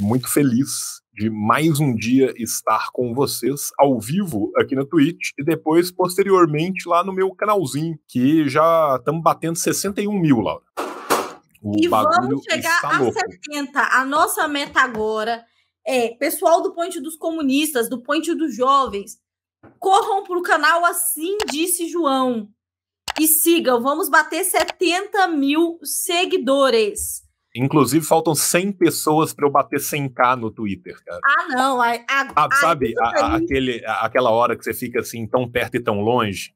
muito feliz de mais um dia estar com vocês ao vivo aqui na Twitch e depois, posteriormente, lá no meu canalzinho, que já estamos batendo 61 mil, Laura. O e vamos chegar a louco. 70. A nossa meta agora é, pessoal do Ponte dos Comunistas, do Ponte dos Jovens, corram para o canal Assim Disse João. E sigam, vamos bater 70 mil seguidores. Inclusive, faltam 100 pessoas para eu bater 100k no Twitter, cara. Ah, não. Ah, a, a, a sabe, a, aquele, aquela hora que você fica assim, tão perto e tão longe?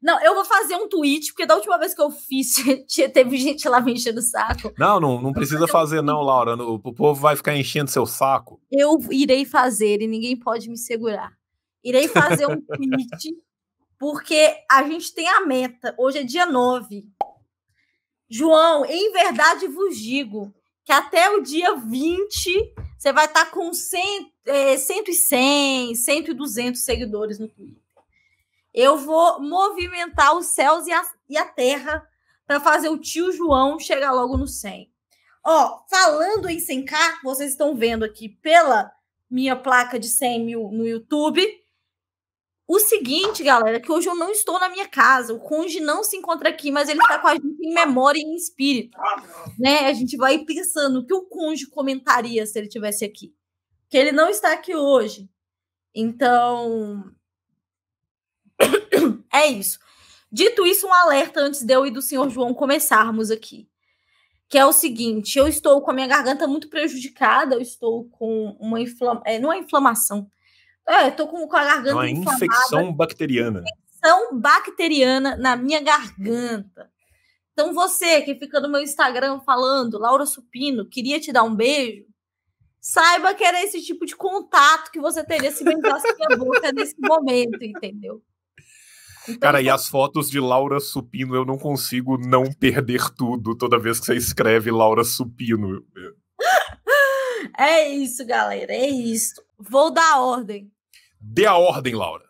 Não, eu vou fazer um tweet, porque da última vez que eu fiz, teve gente lá me enchendo o saco. Não, não, não precisa fazer, não, Laura. O povo vai ficar enchendo seu saco. Eu irei fazer e ninguém pode me segurar. Irei fazer um tweet, porque a gente tem a meta. Hoje é dia 9 João, em verdade vos digo que até o dia 20 você vai estar tá com 100, é, 100 e 200 seguidores no Twitter. Eu vou movimentar os céus e a, e a terra para fazer o tio João chegar logo no 100. Ó, falando em 100k, vocês estão vendo aqui pela minha placa de 100 mil no YouTube o seguinte, galera, que hoje eu não estou na minha casa, o Conde não se encontra aqui, mas ele está com a gente em memória e em espírito. Né? A gente vai pensando o que o Conde comentaria se ele tivesse aqui. Que ele não está aqui hoje. Então. É isso. Dito isso, um alerta antes de eu e do senhor João começarmos aqui. Que é o seguinte: eu estou com a minha garganta muito prejudicada, eu estou com uma inflamação. É, não é inflamação é, tô com, com a é garganta Uma inflamada. infecção bacteriana. Infecção bacteriana na minha garganta. Então você que fica no meu Instagram falando, Laura Supino, queria te dar um beijo, saiba que era esse tipo de contato que você teria se beijasse a boca nesse momento, entendeu? Então, Cara, e então as fotos de Laura Supino, eu não consigo não perder tudo toda vez que você escreve Laura Supino. é isso, galera, é isso. Vou dar ordem. Dê a ordem, Laura.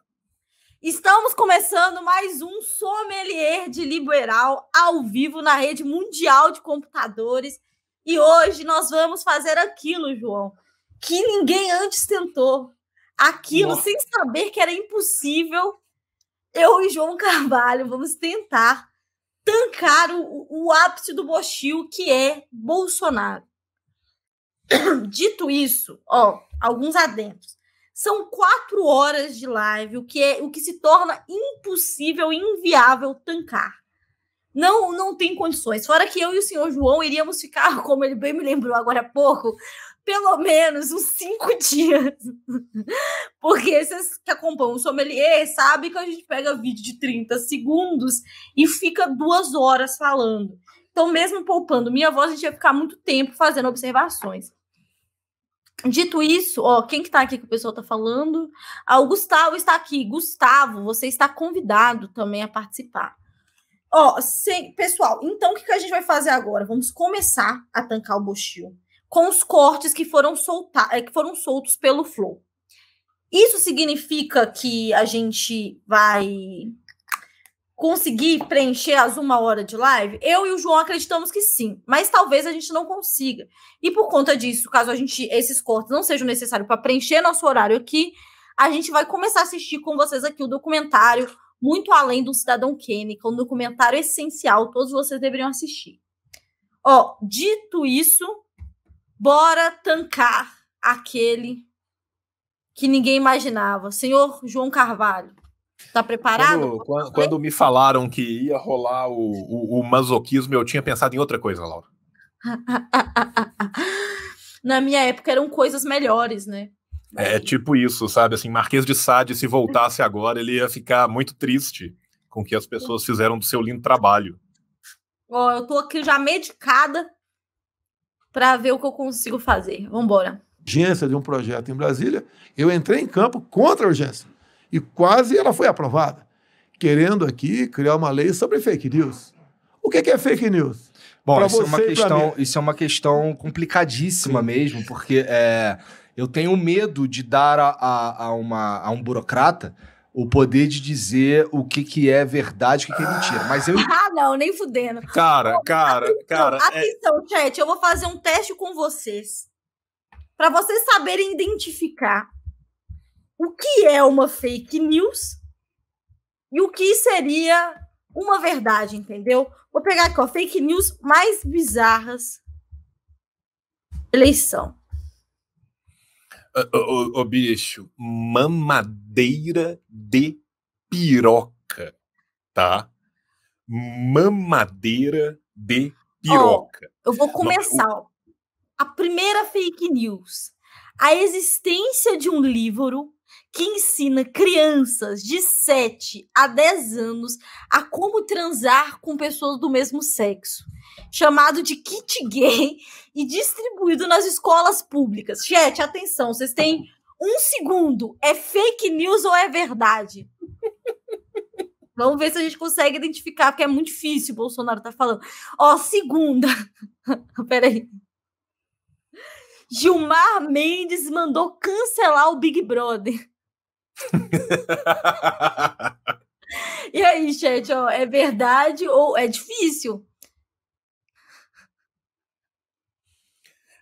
Estamos começando mais um Sommelier de Liberal ao vivo na rede mundial de computadores. E hoje nós vamos fazer aquilo, João, que ninguém antes tentou. Aquilo, Nossa. sem saber que era impossível, eu e João Carvalho vamos tentar tancar o, o ápice do Bochil, que é Bolsonaro. Dito isso, ó, alguns adentros. São quatro horas de live, o que, é, o que se torna impossível, inviável tancar. Não, não tem condições. Fora que eu e o senhor João iríamos ficar, como ele bem me lembrou agora há pouco, pelo menos uns cinco dias. Porque vocês que acompanham o sommelier sabem que a gente pega vídeo de 30 segundos e fica duas horas falando. Então, mesmo poupando minha voz, a gente ia ficar muito tempo fazendo observações. Dito isso, ó, quem que tá aqui que o pessoal tá falando? Ah, o Gustavo está aqui. Gustavo, você está convidado também a participar. Ó, sem... pessoal, então o que, que a gente vai fazer agora? Vamos começar a tancar o bochil com os cortes que foram, soltar, eh, que foram soltos pelo Flow. Isso significa que a gente vai conseguir preencher as uma hora de live? Eu e o João acreditamos que sim, mas talvez a gente não consiga. E por conta disso, caso a gente esses cortes não sejam necessários para preencher nosso horário aqui, a gente vai começar a assistir com vocês aqui o documentário Muito Além do Cidadão Kane, que é um documentário essencial, todos vocês deveriam assistir. Ó, dito isso, bora tancar aquele que ninguém imaginava, senhor João Carvalho. Tá preparado? Quando, quando, quando me falaram que ia rolar o, o, o masoquismo, eu tinha pensado em outra coisa, Laura. Na minha época eram coisas melhores, né? É, é tipo isso, sabe? Assim, Marquês de Sade, se voltasse agora, ele ia ficar muito triste com o que as pessoas fizeram do seu lindo trabalho. Ó, eu tô aqui já medicada para ver o que eu consigo fazer. Vambora. Urgência de um projeto em Brasília, eu entrei em campo contra a urgência. E quase ela foi aprovada, querendo aqui criar uma lei sobre fake news. O que é fake news? Bom, isso é, uma questão, isso é uma questão complicadíssima Sim. mesmo, porque é, eu tenho medo de dar a, a, a, uma, a um burocrata o poder de dizer o que, que é verdade e o que, que é mentira. Mas eu. Ah, não, nem fudendo. Cara, cara, cara. Atenção, é... chat, eu vou fazer um teste com vocês. para vocês saberem identificar o que é uma fake news e o que seria uma verdade, entendeu? Vou pegar aqui, ó, fake news mais bizarras eleição. Ô, bicho, mamadeira de piroca, tá? Mamadeira de piroca. Oh, eu vou começar. Mas, o... A primeira fake news. A existência de um livro que ensina crianças de 7 a 10 anos a como transar com pessoas do mesmo sexo, chamado de kit gay e distribuído nas escolas públicas. Chat, atenção, vocês têm um segundo. É fake news ou é verdade? Vamos ver se a gente consegue identificar, porque é muito difícil, o Bolsonaro tá falando. Ó, segunda. Peraí. Gilmar Mendes mandou cancelar o Big Brother e aí, chat, ó, é verdade ou é difícil?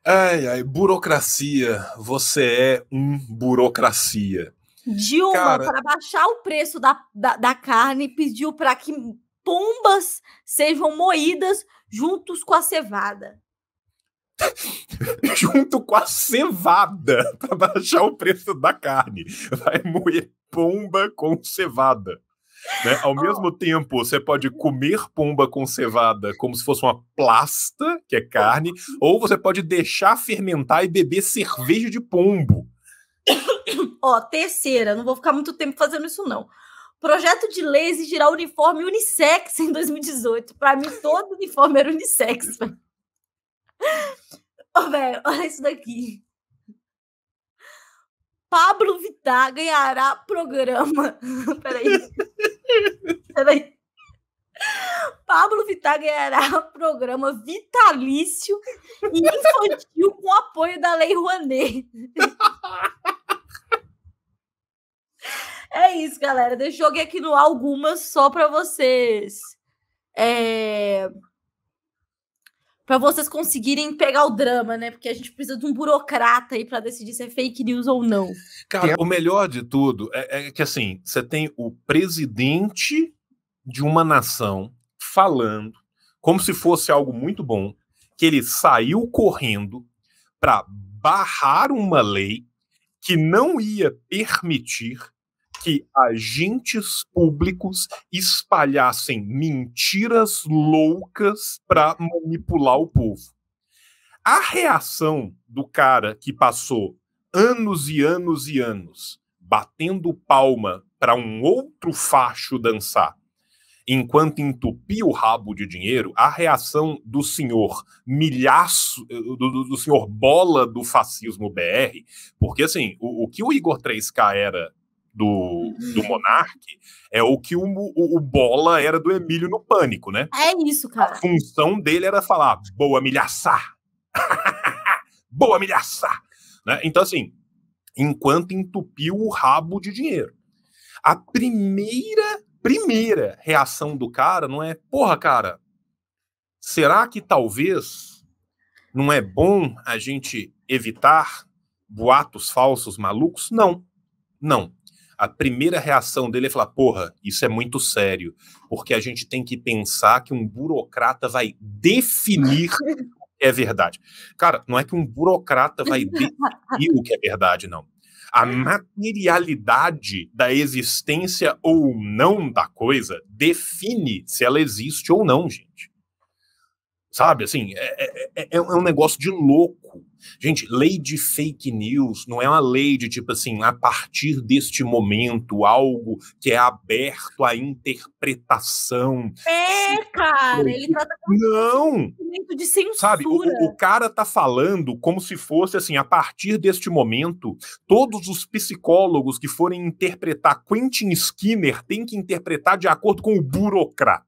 Ai, ai, burocracia. Você é um burocracia. Dilma, para baixar o preço da, da, da carne, pediu para que pombas sejam moídas juntos com a cevada. junto com a cevada para baixar o preço da carne. Vai moer pomba com cevada. Né? Ao oh. mesmo tempo, você pode comer pomba com cevada como se fosse uma plasta, que é carne, uhum. ou você pode deixar fermentar e beber cerveja de pombo. Ó, oh, terceira, não vou ficar muito tempo fazendo isso, não. Projeto de lei exigirá uniforme unissex em 2018. Para mim, todo uniforme era unissex. Ô, velho, olha isso daqui. Pablo Vittar ganhará programa. Peraí. Peraí. Pablo Vittar ganhará programa vitalício e infantil com apoio da Lei Rouanet. é isso, galera. Eu jogar aqui no algumas só para vocês. É para vocês conseguirem pegar o drama, né? Porque a gente precisa de um burocrata aí para decidir se é fake news ou não. Cara, o melhor de tudo é, é que assim, você tem o presidente de uma nação falando como se fosse algo muito bom, que ele saiu correndo para barrar uma lei que não ia permitir que agentes públicos espalhassem mentiras loucas para manipular o povo. A reação do cara que passou anos e anos e anos batendo palma para um outro facho dançar, enquanto entupia o rabo de dinheiro, a reação do senhor milhaço, eh, do, do senhor bola do fascismo BR, porque assim, o, o que o Igor 3K era do, uhum. do Monarque é o que o, o, o, Bola era do Emílio no Pânico, né? É isso, cara. A função dele era falar, boa milhaçá! boa milhaçá! Né? Então, assim, enquanto entupiu o rabo de dinheiro. A primeira, primeira reação do cara não é, porra, cara, será que talvez não é bom a gente evitar boatos falsos malucos? Não, não a primeira reação dele é falar: porra, isso é muito sério, porque a gente tem que pensar que um burocrata vai definir o que é verdade. Cara, não é que um burocrata vai definir o que é verdade, não. A materialidade da existência ou não da coisa define se ela existe ou não, gente. Sabe, assim, é, é, é, é, um negócio de louco. Gente, lei de fake news não é uma lei de tipo assim, a partir deste momento, algo que é aberto à interpretação. É, cara, ele trata não. Um de censura. Sabe, o, o cara tá falando como se fosse assim, a partir deste momento, todos os psicólogos que forem interpretar Quentin Skinner têm que interpretar de acordo com o burocrata.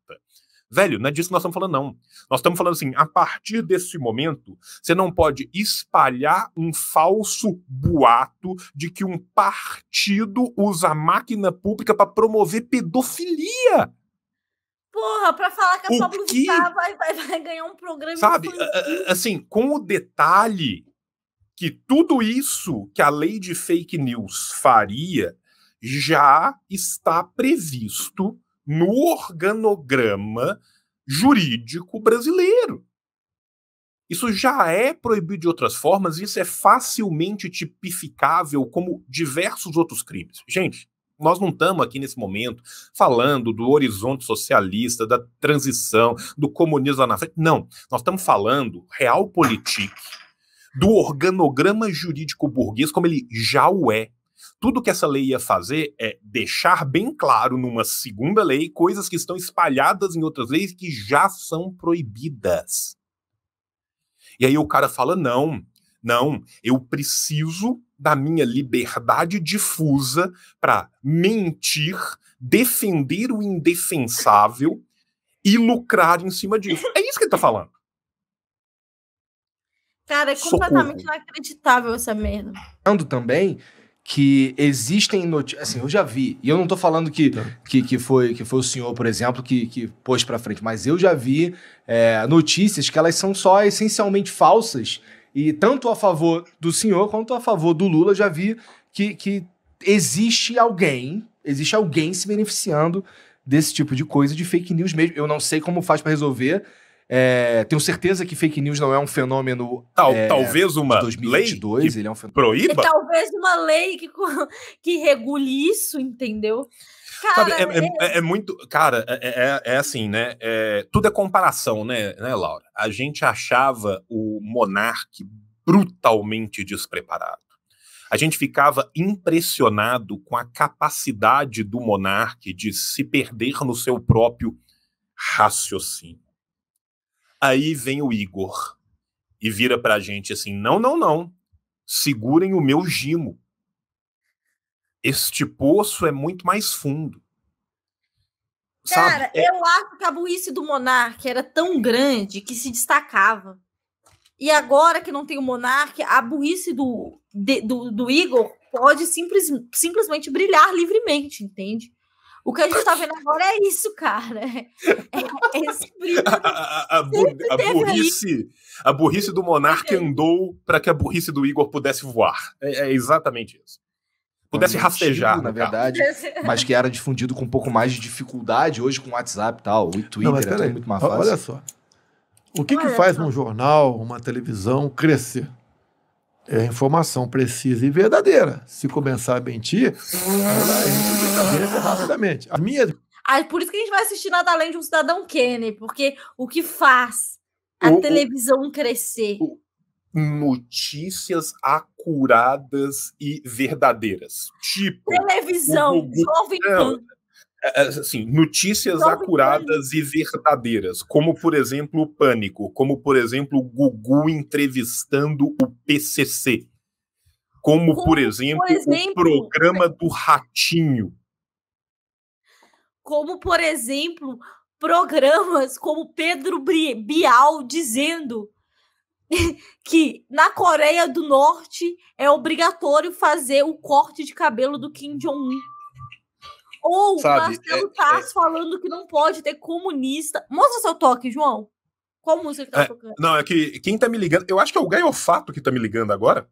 Velho, não é disso que nós estamos falando, não. Nós estamos falando assim: a partir desse momento, você não pode espalhar um falso boato de que um partido usa a máquina pública para promover pedofilia. Porra, para falar que a Pablo que... Tá, vai, vai, vai ganhar um programa. Sabe, assim, com o detalhe que tudo isso que a lei de fake news faria já está previsto no organograma jurídico brasileiro. Isso já é proibido de outras formas, isso é facilmente tipificável como diversos outros crimes. Gente, nós não estamos aqui nesse momento falando do horizonte socialista, da transição, do comunismo lá na frente. Não, nós estamos falando realpolitik, do organograma jurídico burguês como ele já o é. Tudo que essa lei ia fazer é deixar bem claro numa segunda lei coisas que estão espalhadas em outras leis que já são proibidas. E aí o cara fala: não, não, eu preciso da minha liberdade difusa para mentir, defender o indefensável e lucrar em cima disso. É isso que ele está falando. Cara, é completamente Socorro. inacreditável essa merda. Também que existem notícias. Assim, eu já vi, e eu não estou falando que, tá. que, que, foi, que foi o senhor, por exemplo, que, que pôs para frente, mas eu já vi é, notícias que elas são só essencialmente falsas, e tanto a favor do senhor quanto a favor do Lula, já vi que, que existe alguém, existe alguém se beneficiando desse tipo de coisa, de fake news mesmo. Eu não sei como faz para resolver. É, tenho certeza que fake news não é um fenômeno. Tal, é, talvez uma 2022, lei que ele é um fenômeno. proíba. E é talvez uma lei que, que regule isso, entendeu? Cara, Sabe, é, é, é, é, muito. Cara, é, é, é assim, né? tudo é comparação, né, né, Laura? A gente achava o monarque brutalmente despreparado. A gente ficava impressionado com a capacidade do monarque de se perder no seu próprio raciocínio. Aí vem o Igor e vira pra gente assim: não, não, não. Segurem o meu gimo. Este poço é muito mais fundo. Sabe? Cara, é... eu acho que a burrice do Monarque era tão grande que se destacava. E agora que não tem o Monarque, a burrice do, de, do, do Igor pode simples, simplesmente brilhar livremente, entende? O que a gente está vendo agora é isso, cara. É, esse brilho. A, a, a, a burrice, a burrice do monarca é. andou para que a burrice do Igor pudesse voar. É, é exatamente isso. Pudesse um rastejar. na verdade, mas que era difundido com um pouco mais de dificuldade hoje com o WhatsApp e tal, e Twitter, Não, é tudo muito mais fácil. Olha só. O que, que faz um jornal, uma televisão crescer? é informação precisa e verdadeira. Se começar a mentir, é. a gente rapidamente. É. A minha... Ah, é por isso que a gente vai assistir nada além de um cidadão Kenny, porque o que faz a o, televisão crescer? O, notícias acuradas e verdadeiras. Tipo. Televisão, Jovem Pan. É, é, assim, notícias Sobre acuradas e verdadeiras, como por exemplo o pânico, como por exemplo o Gugu entrevistando o PCC, como, como por, exemplo, por, exemplo, o programa do Ratinho. Como por exemplo programas como Pedro Bial dizendo que na Coreia do Norte é obrigatório fazer o corte de cabelo do Kim Jong-un. Ou Sabe, Marcelo é, Taz tá é, falando que não pode ter comunista. Mostra seu toque, João. Qual música que tá é, tocando? Não, é que quem tá me ligando. Eu acho que é o Gaiofato que tá me ligando agora.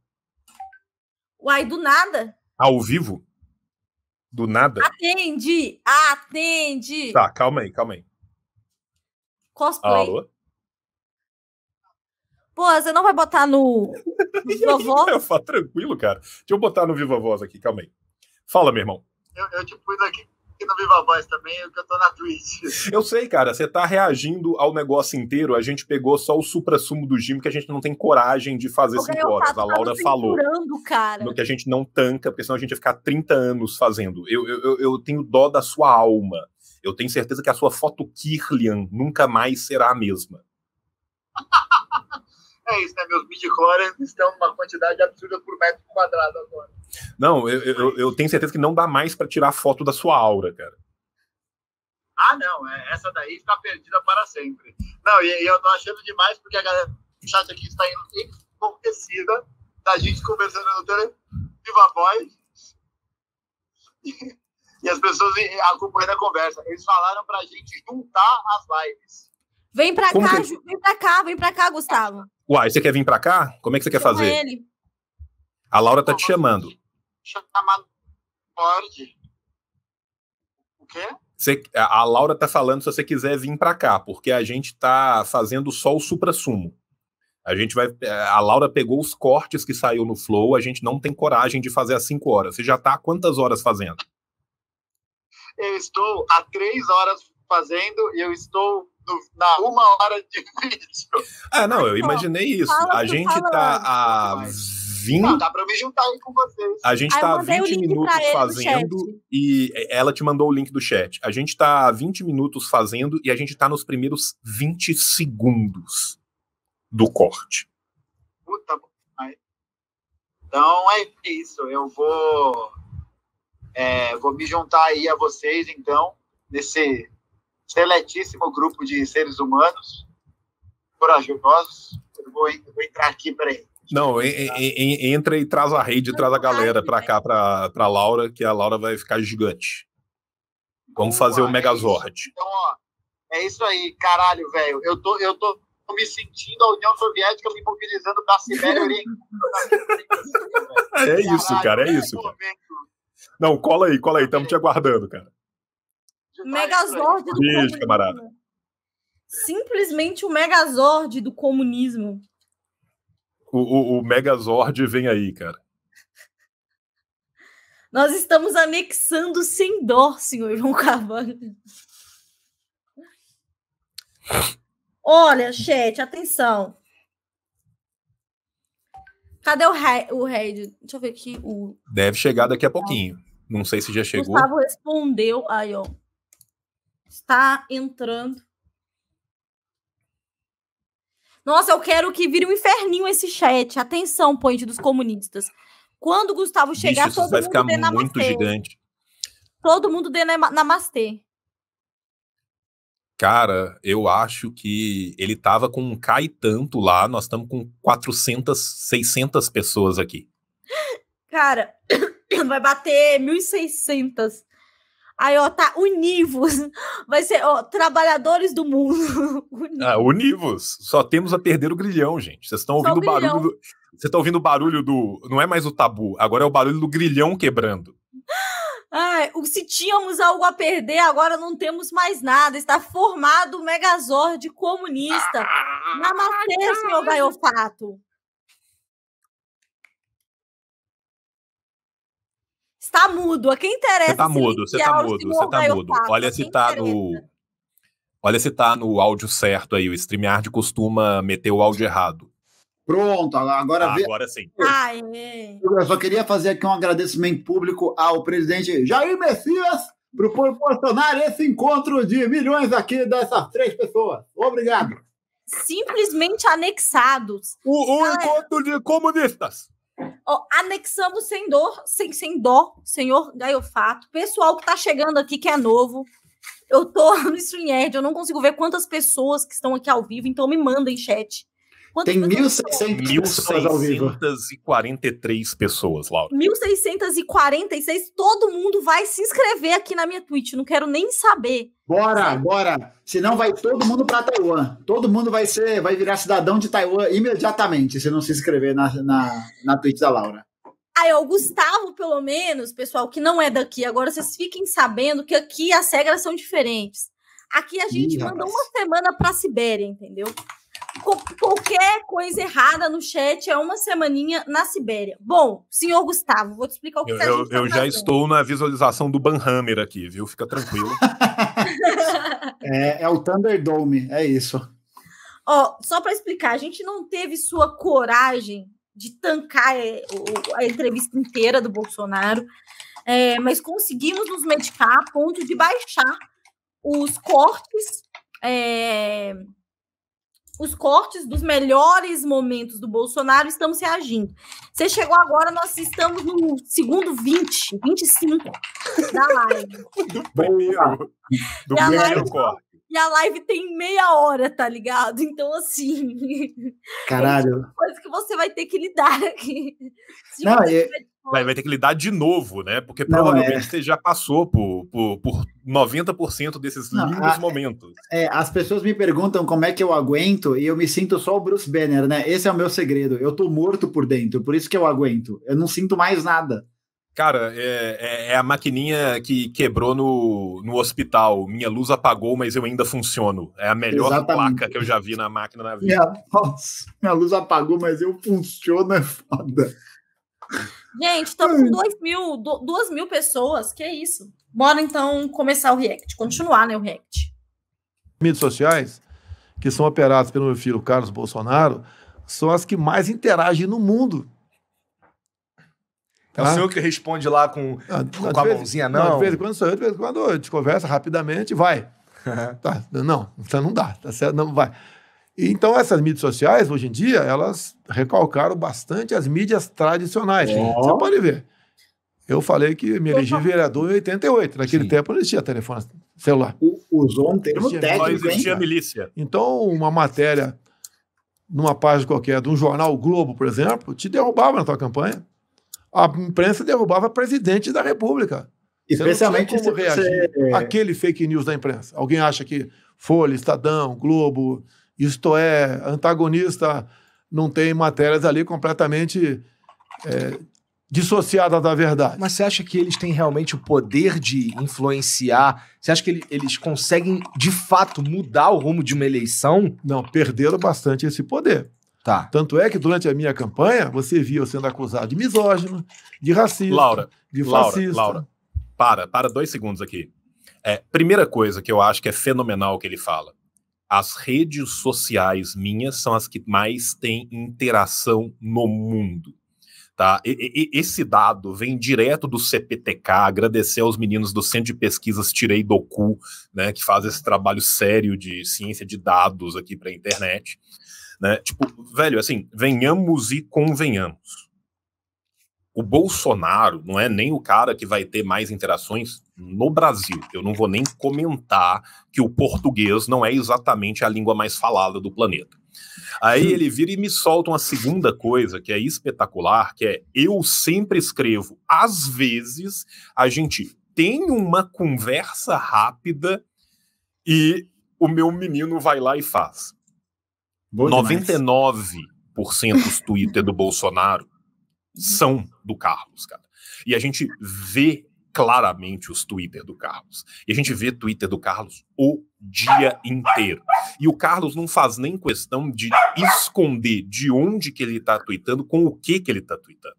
Uai, do nada. Ao vivo? Do nada? Atende! Atende! Tá, calma aí, calma aí. Cosplay. Alô? Pô, você não vai botar no, no Viva é Voz? eu falo tranquilo, cara. Deixa eu botar no Viva Voz aqui, calma aí. Fala, meu irmão eu, eu te tipo, pus aqui aqui no Viva Voz também, é que eu tô na Twitch. Eu sei, cara, você tá reagindo ao negócio inteiro. A gente pegou só o supra-sumo do Jim que a gente não tem coragem de fazer 5 horas. Tá, a tá Laura falou. Cara. No que a gente não tanca, porque senão a gente ia ficar 30 anos fazendo. Eu, eu, eu tenho dó da sua alma. Eu tenho certeza que a sua foto Kirlian nunca mais será a mesma. É isso, né? Meus midichlorians estão uma quantidade absurda por metro quadrado agora. Não, eu, eu, eu tenho certeza que não dá mais para tirar foto da sua aura, cara. Ah, não, é, essa daí está perdida para sempre. Não, e, e eu tô achando demais porque a galera do chat aqui está indo enlouquecida da gente conversando no telefone, viva voz. E, e as pessoas acompanhando a conversa. Eles falaram para a gente juntar as lives. Vem pra Como cá, que... É? Ju, vem pra cá, vem pra cá, Gustavo. Uai, você quer vir pra cá? Como é que você quer Chama fazer? Ele. A Laura tá te chamando. chamando pode. O quê? Você, a Laura tá falando se você quiser vir para cá, porque a gente tá fazendo só o supra-sumo. A gente vai. É, a Laura pegou os cortes que saiu no Flow, a gente não tem coragem de fazer às 5 horas. Você já tá há quantas horas fazendo? Eu estou há 3 horas fazendo e eu estou na uma hora de vídeo. Ah, não, eu imaginei isso. Fala, a gente falando. tá a 20. Não, dá pra me juntar aí com vocês. A gente tá há 20 minutos fazendo e ela te mandou o link do chat. A gente tá há 20 minutos fazendo e a gente tá nos primeiros 20 segundos do corte. Puta, então é isso. Eu vou. É, vou me juntar aí a vocês, então, nesse seletíssimo grupo de seres humanos corajosos. Eu vou, eu vou entrar aqui, peraí. Não, en, en, entra e traz a rede, traz a galera para cá, para a Laura, que a Laura vai ficar gigante. Vamos fazer o é Megazord. Então, ó, é isso aí, caralho, velho. Eu tô, eu tô me sentindo a União Soviética me mobilizando para a Sibéria É isso, cara, é isso. Cara. É Não, cola aí, cola aí, estamos te aguardando, cara. Megazord do Beijo, comunismo. camarada. Simplesmente o Megazord do comunismo. O, o, o Megazord vem aí, cara. Nós estamos anexando sem dó, senhor João Carvalho. Olha, chat, atenção. Cadê o Red? O Deixa eu ver aqui. O... Deve chegar daqui a pouquinho. Não sei se já chegou. Gustavo respondeu. Aí, ó está entrando. Nossa, eu quero que vire um inferninho esse chat. Atenção, point dos comunistas. Quando o Gustavo chegar, Isso, todo vai mundo ficar muito gigante. Todo mundo dê namastê. Cara, eu acho que ele tava com um cai tanto lá, nós estamos com 400, 600 pessoas aqui. Cara, vai bater 1.600. Aí, ó, tá Univos. Vai ser, ó, trabalhadores do mundo. univos. Ah, univos. Só temos a perder o grilhão, gente. Vocês estão ouvindo o barulho do... estão ouvindo o barulho do. Não é mais o tabu, agora é o barulho do grilhão quebrando. Ai, se tínhamos algo a perder, agora não temos mais nada. Está formado o megazord comunista. Ah, Namastê, senhor Gaiofato. Está mudo. A quem interessa? Você está tá mudo, você está mudo, você está mudo. Olha se está no. Olha se está no áudio certo aí. O StreamYard costuma meter o áudio errado. Pronto, agora ah, vê. Agora sim. Ai, eu só queria fazer aqui um agradecimento público ao presidente Jair Messias por proporcionar esse encontro de milhões aqui dessas três pessoas. Obrigado. Simplesmente anexados. O, o encontro de comunistas. Ó, anexamos sem dor, sem, sem dó, senhor Gaiofato. Pessoal que está chegando aqui, que é novo. Eu tô no StreamYard, eu não consigo ver quantas pessoas que estão aqui ao vivo, então me mandem chat. Quantas Tem 1.643 pessoas, Laura. 1.646. Todo mundo vai se inscrever aqui na minha Twitch. Não quero nem saber. Bora, Sim. bora. Senão vai todo mundo para Taiwan. Todo mundo vai ser, vai virar cidadão de Taiwan imediatamente se não se inscrever na, na, na Twitch da Laura. Aí, o Gustavo, pelo menos, pessoal, que não é daqui, agora vocês fiquem sabendo que aqui as regras são diferentes. Aqui a gente Ih, manda rapaz. uma semana para a Sibéria, entendeu? qualquer coisa errada no chat é uma semaninha na Sibéria. Bom, senhor Gustavo, vou te explicar o que eu, você Eu, tá eu já estou na visualização do Banhammer aqui, viu? Fica tranquilo. é, é o Thunderdome, é isso. Ó, só para explicar, a gente não teve sua coragem de tancar é, a entrevista inteira do Bolsonaro, é, mas conseguimos nos medicar a ponto de baixar os cortes é, os cortes dos melhores momentos do Bolsonaro, estamos reagindo. Você chegou agora, nós estamos no segundo 20, 25 da live. Do primeiro. Do e primeiro live, corte. E a live tem meia hora, tá ligado? Então, assim. Caralho. É coisa que você vai ter que lidar aqui. Se Não, você vai, vai ter que lidar de novo, né? Porque não, provavelmente é... você já passou por, por, por 90% desses não, lindos a, momentos. É, as pessoas me perguntam como é que eu aguento e eu me sinto só o Bruce Banner, né? Esse é o meu segredo. Eu tô morto por dentro, por isso que eu aguento. Eu não sinto mais nada. Cara, é, é, é a maquininha que quebrou no, no hospital. Minha luz apagou, mas eu ainda funciono. É a melhor Exatamente. placa que eu já vi na máquina na vida. Minha, nossa, minha luz apagou, mas eu funciono, é foda. Gente, estamos com 2 hum. mil, duas mil pessoas, que é isso. Bora então começar o React, continuar, né, o React. Mídias sociais, que são operadas pelo meu filho Carlos Bolsonaro, são as que mais interagem no mundo. É o tá? senhor que responde lá com, ah, com a mãozinha, não? não? De vez em quando sou eu, de vez em quando a gente conversa rapidamente vai. tá, não, então não dá, tá certo? Não vai. Então, essas mídias sociais, hoje em dia, elas recalcaram bastante as mídias tradicionais. É. Você pode ver. Eu falei que me elegi vereador em 88. Naquele Sim. tempo não existia telefone celular. O, usou um termo técnico. Não existia hein? milícia. Então, uma matéria numa página qualquer de um jornal o Globo, por exemplo, te derrubava na tua campanha. A imprensa derrubava presidente da República. Especialmente como reagir você... aquele fake news da imprensa. Alguém acha que Folha, Estadão, Globo, isto é, antagonista não tem matérias ali completamente é, dissociadas da verdade. Mas você acha que eles têm realmente o poder de influenciar? Você acha que eles conseguem, de fato, mudar o rumo de uma eleição? Não, perderam bastante esse poder. Tá. Tanto é que durante a minha campanha, você via eu sendo acusado de misógino, de racista, Laura, de fascista. Laura, Laura, para, para dois segundos aqui. É, primeira coisa que eu acho que é fenomenal o que ele fala as redes sociais minhas são as que mais têm interação no mundo. Tá? E, e, esse dado vem direto do CPTK, agradecer aos meninos do Centro de Pesquisas Tirei do Cu, né, que faz esse trabalho sério de ciência de dados aqui para a internet. Né? Tipo, velho, assim, venhamos e convenhamos o Bolsonaro não é nem o cara que vai ter mais interações no Brasil. Eu não vou nem comentar que o português não é exatamente a língua mais falada do planeta. Aí ele vira e me solta uma segunda coisa que é espetacular, que é eu sempre escrevo. Às vezes a gente tem uma conversa rápida e o meu menino vai lá e faz. Boa 99% demais. dos Twitter do Bolsonaro são do Carlos, cara. E a gente vê claramente os Twitter do Carlos. E a gente vê Twitter do Carlos o dia inteiro. E o Carlos não faz nem questão de esconder de onde que ele está tweetando, com o que que ele está tweetando.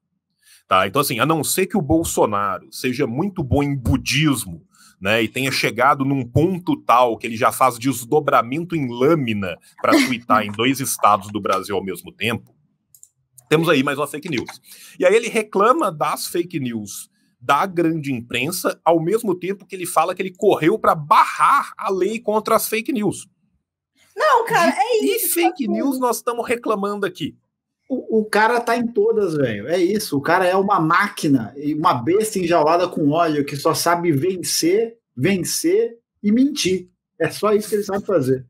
Tá? Então, assim, a não ser que o Bolsonaro seja muito bom em budismo, né, e tenha chegado num ponto tal que ele já faz desdobramento em lâmina para twittar em dois estados do Brasil ao mesmo tempo, temos aí mais uma fake news. E aí ele reclama das fake news da grande imprensa, ao mesmo tempo que ele fala que ele correu para barrar a lei contra as fake news. Não, cara, de é isso. E fake news nós estamos reclamando aqui. O, o, cara tá em todas, velho. É isso. O cara é uma máquina, uma besta enjaulada com óleo que só sabe vencer, vencer e mentir. É só isso que ele sabe fazer.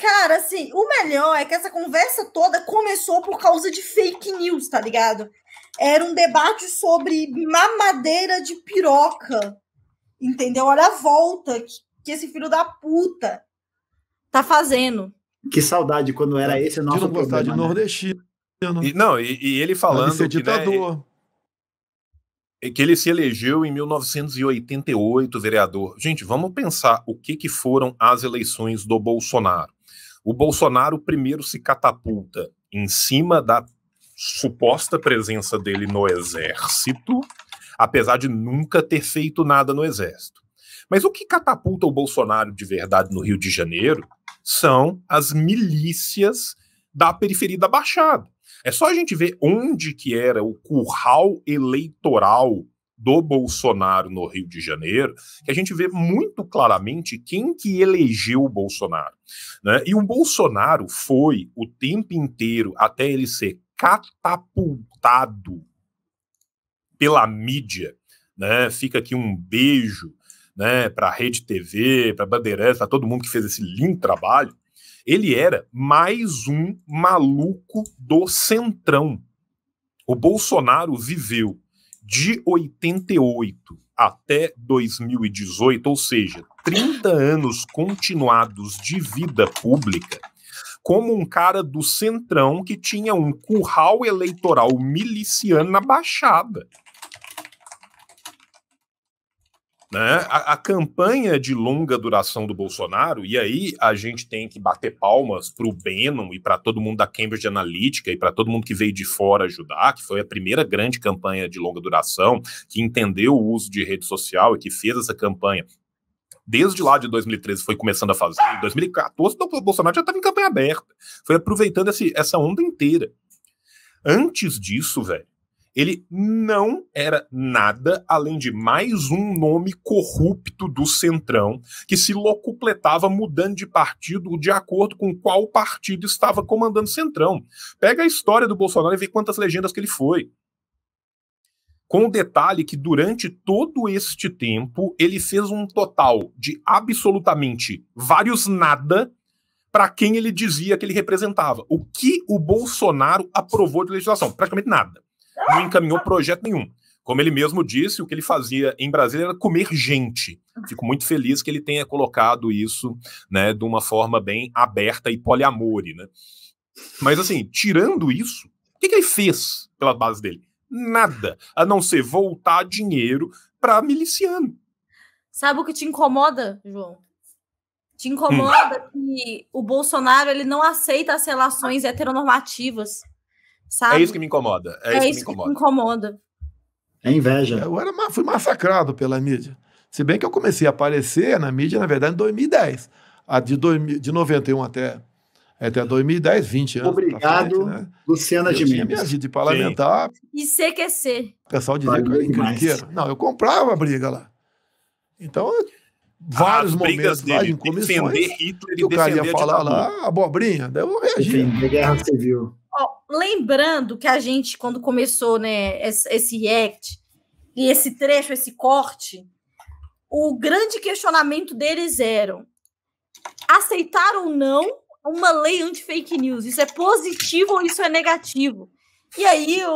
Cara, assim, o melhor é que essa conversa toda começou por causa de fake news, tá ligado? Era um debate sobre mamadeira de piroca. Entendeu? Olha a volta que, que esse filho da puta tá fazendo. Que saudade quando era é, esse nosso de problema, de né? nordestino. E, não, e, e, ele falando ele ditador. Que, né, que ele se elegeu em 1988 vereador. Gente, vamos pensar o que, que foram as eleições do Bolsonaro. O Bolsonaro primeiro se catapulta em cima da suposta presença dele no exército, apesar de nunca ter feito nada no exército. Mas o que catapulta o Bolsonaro de verdade no Rio de Janeiro são as milícias da periferia da Baixada. É só a gente ver onde que era o curral eleitoral do Bolsonaro no Rio de Janeiro, que a gente vê muito claramente quem que elegeu o Bolsonaro. Né? E o Bolsonaro foi o tempo inteiro, até ele ser catapultado pela mídia. Né? Fica aqui um beijo né, para a Rede TV, para Bandeirantes, para todo mundo que fez esse lindo trabalho. Ele era mais um maluco do centrão. O Bolsonaro viveu de 88 até 2018, ou seja, 30 anos continuados de vida pública, como um cara do centrão que tinha um curral eleitoral miliciano na Baixada. Né? A, a, campanha de longa duração do Bolsonaro, e aí a gente tem que bater palmas para o Bannon e para todo mundo da Cambridge Analytica e para todo mundo que veio de fora ajudar, que foi a primeira grande campanha de longa duração, que entendeu o uso de rede social e que fez essa campanha desde lá de 2013 foi começando a fazer, em 2014 o Bolsonaro já estava em campanha aberta, foi aproveitando esse, essa onda inteira. Antes disso, velho, ele não era nada além de mais um nome corrupto do Centrão que se locupletava mudando de partido de acordo com qual partido estava comandando Centrão. Pega a história do Bolsonaro e vê quantas legendas que ele foi. Com o detalhe que durante todo este tempo ele fez um total de absolutamente vários nada para quem ele dizia que ele representava. O que o Bolsonaro aprovou de legislação? Praticamente nada não encaminhou projeto nenhum. Como ele mesmo disse, o que ele fazia em Brasília era comer gente. Fico muito feliz que ele tenha colocado isso né, de uma forma bem aberta e poliamore. Né? Mas, assim, tirando isso, o que, que ele fez pela base dele? Nada, a não ser voltar dinheiro para miliciano. Sabe o que te incomoda, João? Te incomoda hum. que o Bolsonaro ele não aceita as relações heteronormativas. É sabe? É isso que me incomoda. É, é isso, que, isso me incomoda. que me incomoda. É inveja. Eu era, fui massacrado pela mídia. Se bem que eu comecei a aparecer na mídia, na verdade, em 2010. A de, dois, de 91 até, é, até 2010, 20 anos. Obrigado, frente, né? Luciana eu de Mendes. de parlamentar. Sim. E CQC. O pessoal dizia que eu era Não, eu comprava a briga lá. Então, vários momentos dele, lá em comissões, Hitler e o cara ia falar lá, abobrinha, daí eu reagir. Defender guerra civil lembrando que a gente, quando começou né, esse react e esse trecho, esse corte, o grande questionamento deles era aceitar ou não uma lei anti-fake news? Isso é positivo ou isso é negativo? E aí o,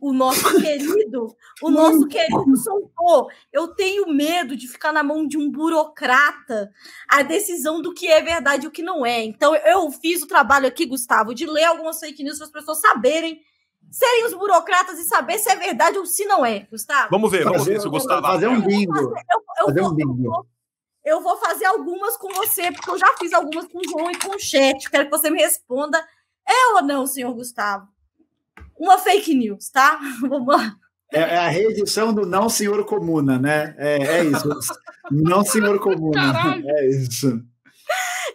o, o nosso querido, o nosso querido soltou. eu tenho medo de ficar na mão de um burocrata a decisão do que é verdade e o que não é. Então eu fiz o trabalho aqui, Gustavo, de ler algumas fake news para as pessoas saberem serem os burocratas e saber se é verdade ou se não é, Gustavo. Vamos ver, vamos ver se o Gustavo. Fazer um bingo. Eu, eu, fazer um bingo. Eu vou fazer algumas com você, porque eu já fiz algumas com o João e com o chat. Quero que você me responda. É ou não, senhor Gustavo? uma fake news, tá? Vamos lá. É, é, a reedição do Não Senhor Comuna, né? É, é isso. não Senhor Comuna. Caralho. É isso.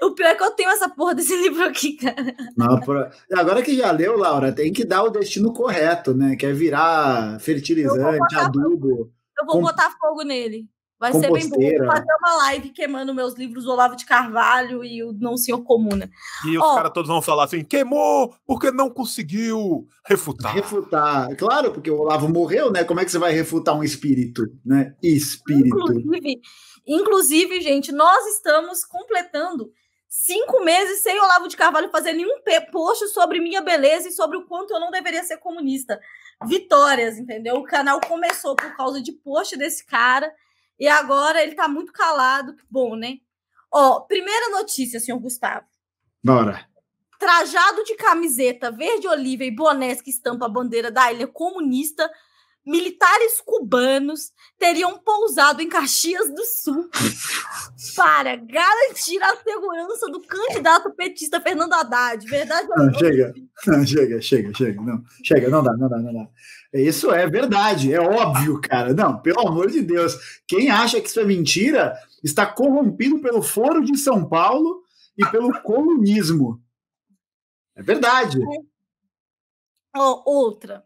O pior é que eu tenho essa porra desse livro aqui, cara. Não, por... Agora que já leu, Laura, tem que dar o destino correto, né? Que é virar fertilizante, eu adubo. Fogo. Eu vou com... botar fogo nele. Vai ser bem bom fazer uma live queimando meus livros do Olavo de Carvalho e o Não Senhor Comuna. Né? E os caras todos vão falar assim: queimou porque não conseguiu refutar. Refutar, claro, porque o Olavo morreu, né? Como é que você vai refutar um espírito, né? Espírito. Inclusive, inclusive gente, nós estamos completando cinco meses sem Olavo de Carvalho fazer nenhum post sobre minha beleza e sobre o quanto eu não deveria ser comunista. Vitórias, entendeu? O canal começou por causa de post desse cara. E agora ele tá muito calado, que bom, né? Ó, primeira notícia, senhor Gustavo. Bora. Trajado de camiseta verde oliva e bonés que estampa a bandeira da ilha comunista, militares cubanos teriam pousado em Caxias do Sul para garantir a segurança do candidato petista Fernando Haddad. Verdade não, chega. Não, chega, chega, chega. Não, chega, não dá, não dá, não dá. É, isso é verdade, é óbvio, cara. Não, pelo amor de Deus. Quem acha que isso é mentira está corrompido pelo Foro de São Paulo e pelo comunismo. É verdade. Oh, outra.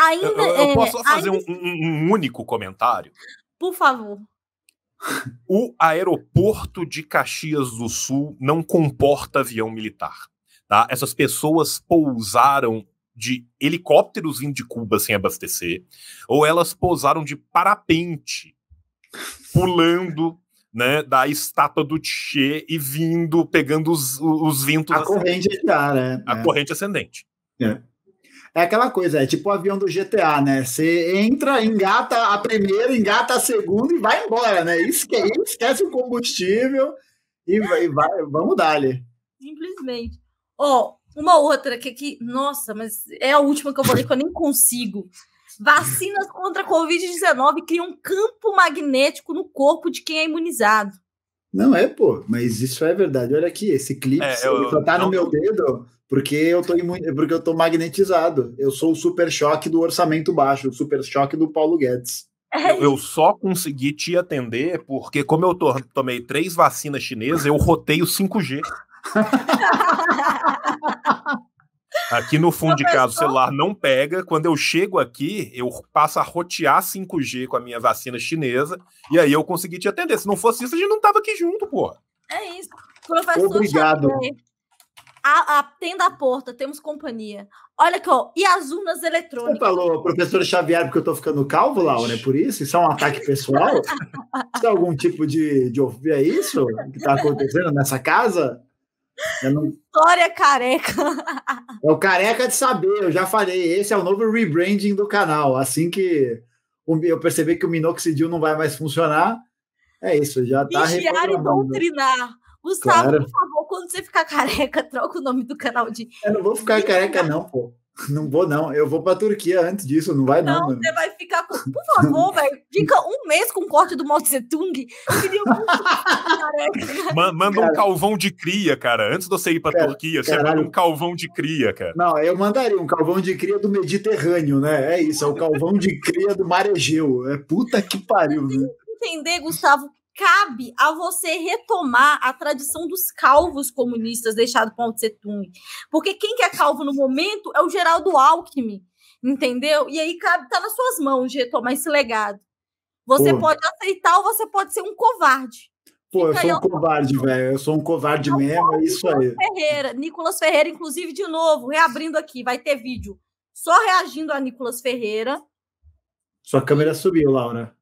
Ainda, eu, eu, é, posso é, fazer ainda... um, um, um único comentário? Por favor o aeroporto de Caxias do Sul não comporta avião militar. Tá? Essas pessoas pousaram de helicópteros vindo de Cuba sem abastecer, ou elas pousaram de parapente, pulando né, da estátua do Tchê e vindo, pegando os, os vintos. A ascendente. corrente está, né? A é. corrente ascendente. É é aquela coisa, é tipo o avião do GTA, né? Você entra, engata a primeira, engata a segunda e vai embora, né? Esque é esquece o combustível e vai, vai vamos dar Simplesmente. Ó, oh, uma outra que aqui, nossa, mas é a última que eu vou ler que eu nem consigo. Vacinas contra a Covid-19 criam um campo magnético no corpo de quem é imunizado. Não é, pô, mas isso é verdade. Olha aqui, esse clipe, é, eu, ele só tá não, no meu dedo, porque eu tô porque eu tô magnetizado. Eu sou o super choque do orçamento baixo, o super choque do Paulo Guedes. É eu, só consegui te atender porque, como eu to tomei três vacinas chinesas, eu rotei o 5G. Aqui no fundo de casa o celular não pega. Quando eu chego aqui, eu passo a rotear 5G com a minha vacina chinesa e aí eu consegui te atender. Se não fosse isso, a gente não tava aqui junto, porra. É isso. Professor Obrigado. Xavier a, a, tenda à porta, temos companhia. Olha aqui, ó, e as urnas eletrônicas. Você falou, professor Xavier, porque eu estou ficando calvo, Laura, é por isso? Isso é um ataque pessoal? isso é algum tipo de, de ouvir? É isso que está acontecendo nessa casa? Não... História careca. É o careca de saber, eu já falei. Esse é o novo rebranding do canal. Assim que eu perceber que o minoxidil não vai mais funcionar, é isso, já está Vigiar e doutrinar Gustavo, claro. por favor, quando você ficar careca, troca o nome do canal de. Eu não vou ficar careca, não, pô. Não vou, não. Eu vou pra Turquia antes disso, não vai, não. Não, você vai ficar Por favor, velho, fica um mês com o corte do Mao Tse Tung. Man, manda cara, um calvão de cria, cara. Antes de você ir pra cara, Turquia, você manda um calvão de cria, cara. Não, eu mandaria um calvão de cria do Mediterrâneo, né? É isso, é o calvão de cria do Mar Egeu. É puta que pariu, velho. Né? Entender, Gustavo, cabe a você retomar a tradição dos calvos comunistas deixado por Mao Tse Tung. Porque quem que é calvo no momento é o Geraldo Alckmin, entendeu? E aí cabe, tá nas suas mãos de retomar esse legado. Você Pô. pode aceitar ou você pode ser um covarde. Pô, eu sou um covarde, velho. Eu sou um covarde mesmo, é isso aí. Ferreira, Nicolas Ferreira, inclusive, de novo, reabrindo aqui, vai ter vídeo só reagindo a Nicolas Ferreira. Sua câmera subiu, Laura.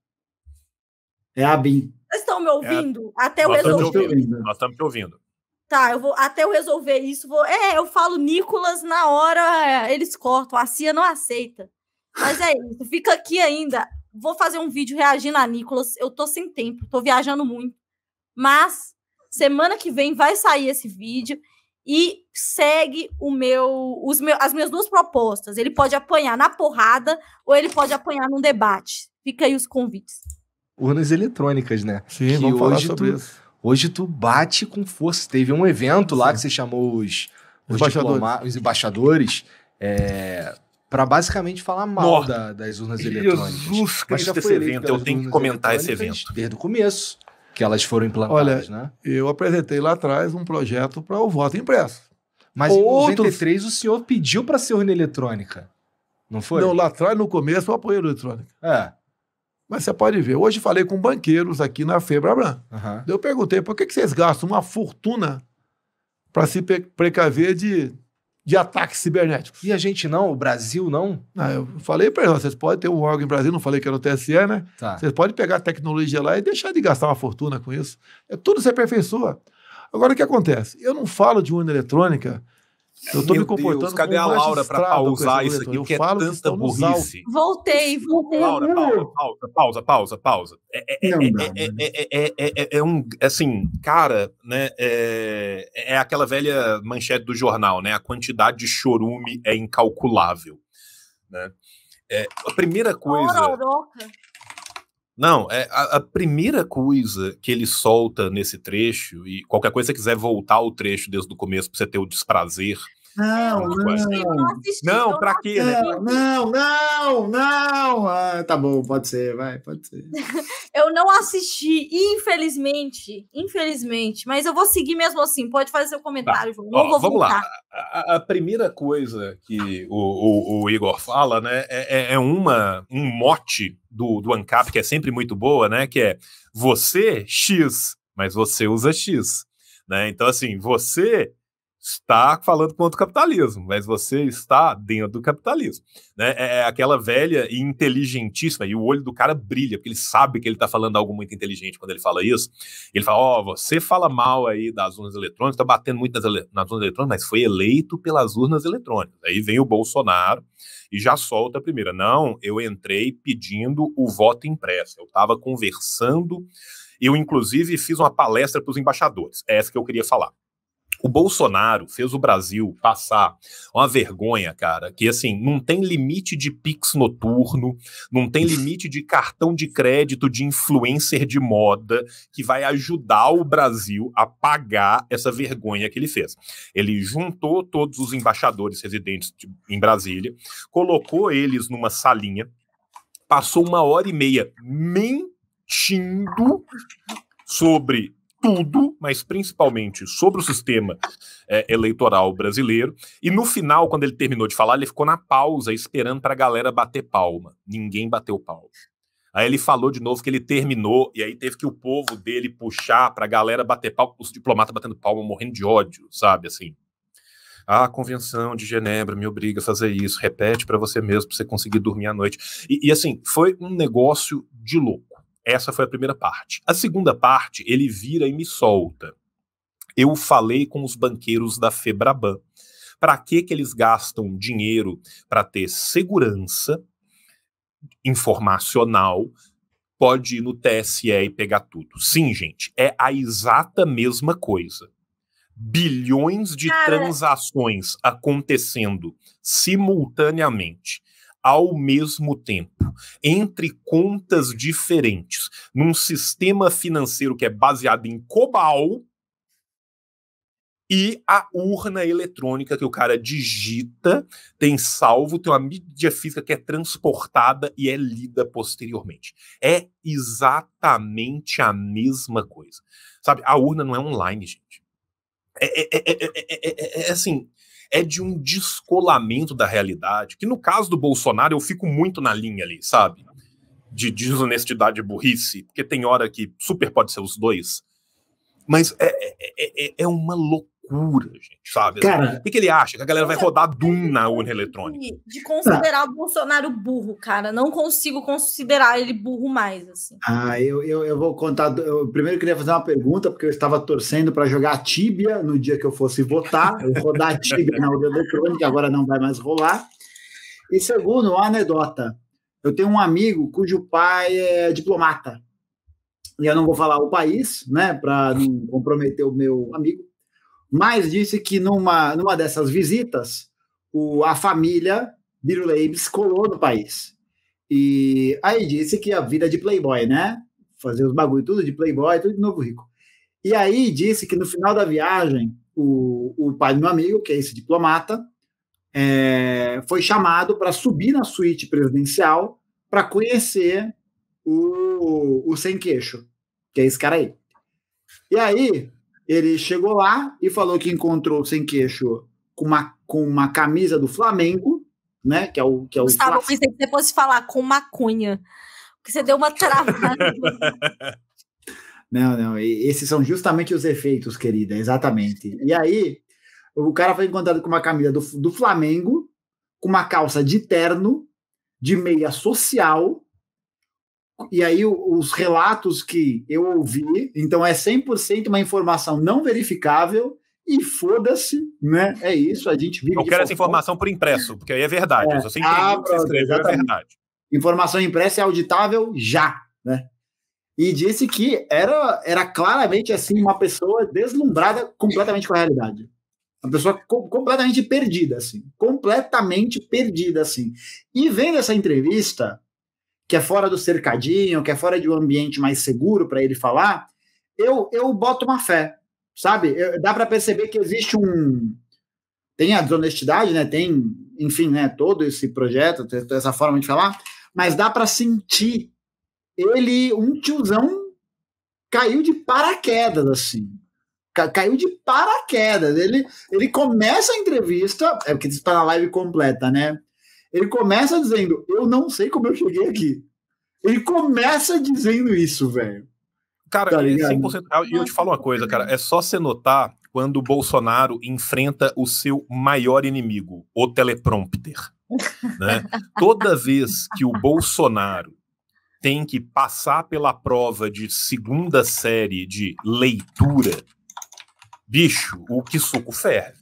É a Bim. Vocês estão me é ouvindo? É, Até eu resolver. Nós estamos te ouvindo. Tá, eu vou até eu resolver isso. Vou... É, eu falo Nicolas, na hora é, eles cortam. A CIA não aceita. Mas é isso, fica aqui ainda. Vou fazer um vídeo reagindo a Nicolas. Eu tô sem tempo, tô viajando muito. Mas semana que vem vai sair esse vídeo e segue o meu, os meus, as minhas duas propostas. Ele pode apanhar na porrada ou ele pode apanhar num debate. Fica aí os convites urnas eletrônicas, né? Sim, que vamos falar sobre tu, isso. Hoje tu bate com força. Teve um evento Sim. lá que você chamou os, os, embaixadores, os embaixadores é, para basicamente falar mal da, das urnas Jesus eletrônicas. Jesus Cristo, esse evento, eu tenho que comentar esse evento. Desde o começo que elas foram implantadas, Olha, né? Eu apresentei lá atrás um projeto para o voto impresso. Mas Outros... em 93 o senhor pediu para ser urna eletrônica, não foi? Não, lá atrás, no começo, eu apoiei a eletrônica. É. Mas você pode ver, hoje falei com banqueiros aqui na Febrabran. Uhum. Eu perguntei, por que, que vocês gastam uma fortuna para se precaver de, de ataques cibernéticos? E a gente não? O Brasil não? Ah, eu falei para eles, vocês podem ter um órgão em Brasil, não falei que era o TSE, né? Tá. Vocês podem pegar a tecnologia lá e deixar de gastar uma fortuna com isso. É, tudo se aperfeiçoa. Agora, o que acontece? Eu não falo de urna eletrônica eu tô Meu me comportando Deus, cadê a Laura para pausar isso aqui? Eu é falo tanta burrice. Voltei, voltei. Laura, pausa, pausa, pausa, pausa. É, é, um, assim, cara, né? É, é aquela velha manchete do jornal, né? A quantidade de chorume é incalculável, né? É, a primeira coisa. Ororoca. Não, é, a, a, primeira coisa que ele solta nesse trecho, e qualquer coisa você quiser voltar o trecho desde o começo para você ter o desprazer não, não. Não, pra quê? Né? Não, não, não. Ah, tá bom, pode ser, vai, pode ser. eu não assisti, infelizmente, infelizmente, mas eu vou seguir mesmo assim. Pode fazer seu tá. comentário, tá. Ó, vamos voltar. lá. A, a, primeira coisa que o, o, o Igor fala, né, é, é, é, uma, um mote do, do ANCAP que é sempre muito boa, né, que é você, X, mas você usa X. Né? Então, assim, você está falando contra o capitalismo, mas você está dentro do capitalismo. Né? É, é aquela velha e inteligentíssima, e o olho do cara brilha, porque ele sabe que ele está falando algo muito inteligente quando ele fala isso. Ele fala: Ó, oh, você fala mal aí das urnas eletrônicas, está batendo muito nas, nas urnas eletrônicas, mas foi eleito pelas urnas eletrônicas. Aí vem o Bolsonaro e já solta a primeira. Não, eu entrei pedindo o voto impresso, eu estava conversando. Eu, inclusive, fiz uma palestra para os embaixadores. É essa que eu queria falar. O Bolsonaro fez o Brasil passar uma vergonha, cara, que assim, não tem limite de Pix noturno, não tem limite de cartão de crédito de influencer de moda que vai ajudar o Brasil a pagar essa vergonha que ele fez. Ele juntou todos os embaixadores residentes de, em Brasília, colocou eles numa salinha, passou uma hora e meia mentindo sobre tudo, mas principalmente sobre o sistema é, eleitoral brasileiro. E no final, quando ele terminou de falar, ele ficou na pausa esperando para a galera bater palma. Ninguém bateu palma. Aí ele falou de novo que ele terminou, e aí teve que o povo dele puxar para a galera bater palma, os diplomatas batendo palma, morrendo de ódio, sabe? Assim. a Convenção de Genebra me obriga a fazer isso, repete para você mesmo, para você conseguir dormir à noite. E, e assim, foi um negócio de louco. Essa foi a primeira parte. A segunda parte, ele vira e me solta. Eu falei com os banqueiros da Febraban. Para que que eles gastam dinheiro para ter segurança informacional? Pode ir no TSE e pegar tudo. Sim, gente, é a exata mesma coisa. Bilhões de Cara. transações acontecendo simultaneamente ao mesmo tempo, entre contas diferentes, num sistema financeiro que é baseado em COBOL e a urna eletrônica que o cara digita, tem salvo, tem uma mídia física que é transportada e é lida posteriormente. É exatamente a mesma coisa. Sabe, a urna não é online, gente. É, é, é, é, assim, é de um descolamento da realidade, que no caso do Bolsonaro eu fico muito na linha ali, sabe? De desonestidade e burrice, porque tem hora que super pode ser os dois. Mas é, é, é, é, é uma loucura loucura, gente, sabe? Assim, cara, o que, que ele acha? Que a galera vai rodar Doom na urna eletrônica? De considerar o Bolsonaro burro, cara. Não consigo considerar ele burro mais, assim. Ah, eu, eu, eu vou contar. Eu primeiro queria fazer uma pergunta, porque eu estava torcendo para jogar a tíbia no dia que eu fosse votar. Eu rodar a tíbia na urna eletrônica, agora não vai mais rolar. E segundo, uma anedota. Eu tenho um amigo cujo pai é diplomata. E eu não vou falar o país, né, para não comprometer o meu amigo mas disse que numa, numa dessas visitas, o, a família Biruleibes colou no país. E aí disse que a vida de playboy, né? Fazer os bagulho tudo de playboy, tudo de novo rico. E aí disse que no final da viagem, o, o pai do meu amigo, que é esse diplomata, é, foi chamado para subir na suíte presidencial para conhecer o, o sem queixo, que é esse cara aí. E aí, ele chegou lá e falou que encontrou sem queixo com uma, com uma camisa do Flamengo, né? Que é o que é o. Gustavo, clássico. pensei que você fosse falar com macunha, porque você deu uma travada. não, não. Esses são justamente os efeitos, querida. Exatamente. E aí o cara foi encontrado com uma camisa do, do Flamengo, com uma calça de terno, de meia social e aí os relatos que eu ouvi, então é 100% uma informação não verificável e foda-se, né? É isso, a gente vive. Eu quero essa informação por impresso, porque aí é verdade. É. você ah, o que escreveu, é exatamente. é verdade. Informação impressa é auditável já, né? E disse que era, era claramente assim uma pessoa deslumbrada completamente com a realidade. Uma pessoa co completamente perdida, assim. Completamente perdida, assim. E vendo essa entrevista, que é fora do cercadinho, que é fora de um ambiente mais seguro para ele falar, eu, eu boto uma fé, sabe? Eu, dá para perceber que existe um. Tem a desonestidade, né? Tem, enfim, né? Todo esse projeto, toda essa forma de falar, mas dá para sentir ele, um tiozão, caiu de paraquedas, assim. Caiu de paraquedas. Ele, ele começa a entrevista, é porque está na live completa, né? Ele começa dizendo: Eu não sei como eu cheguei aqui. Ele começa dizendo isso, velho. Cara, tá é 100% real. E eu te falo uma coisa, cara. É só você notar quando o Bolsonaro enfrenta o seu maior inimigo, o teleprompter. Né? Toda vez que o Bolsonaro tem que passar pela prova de segunda série de leitura, bicho, o que suco ferve.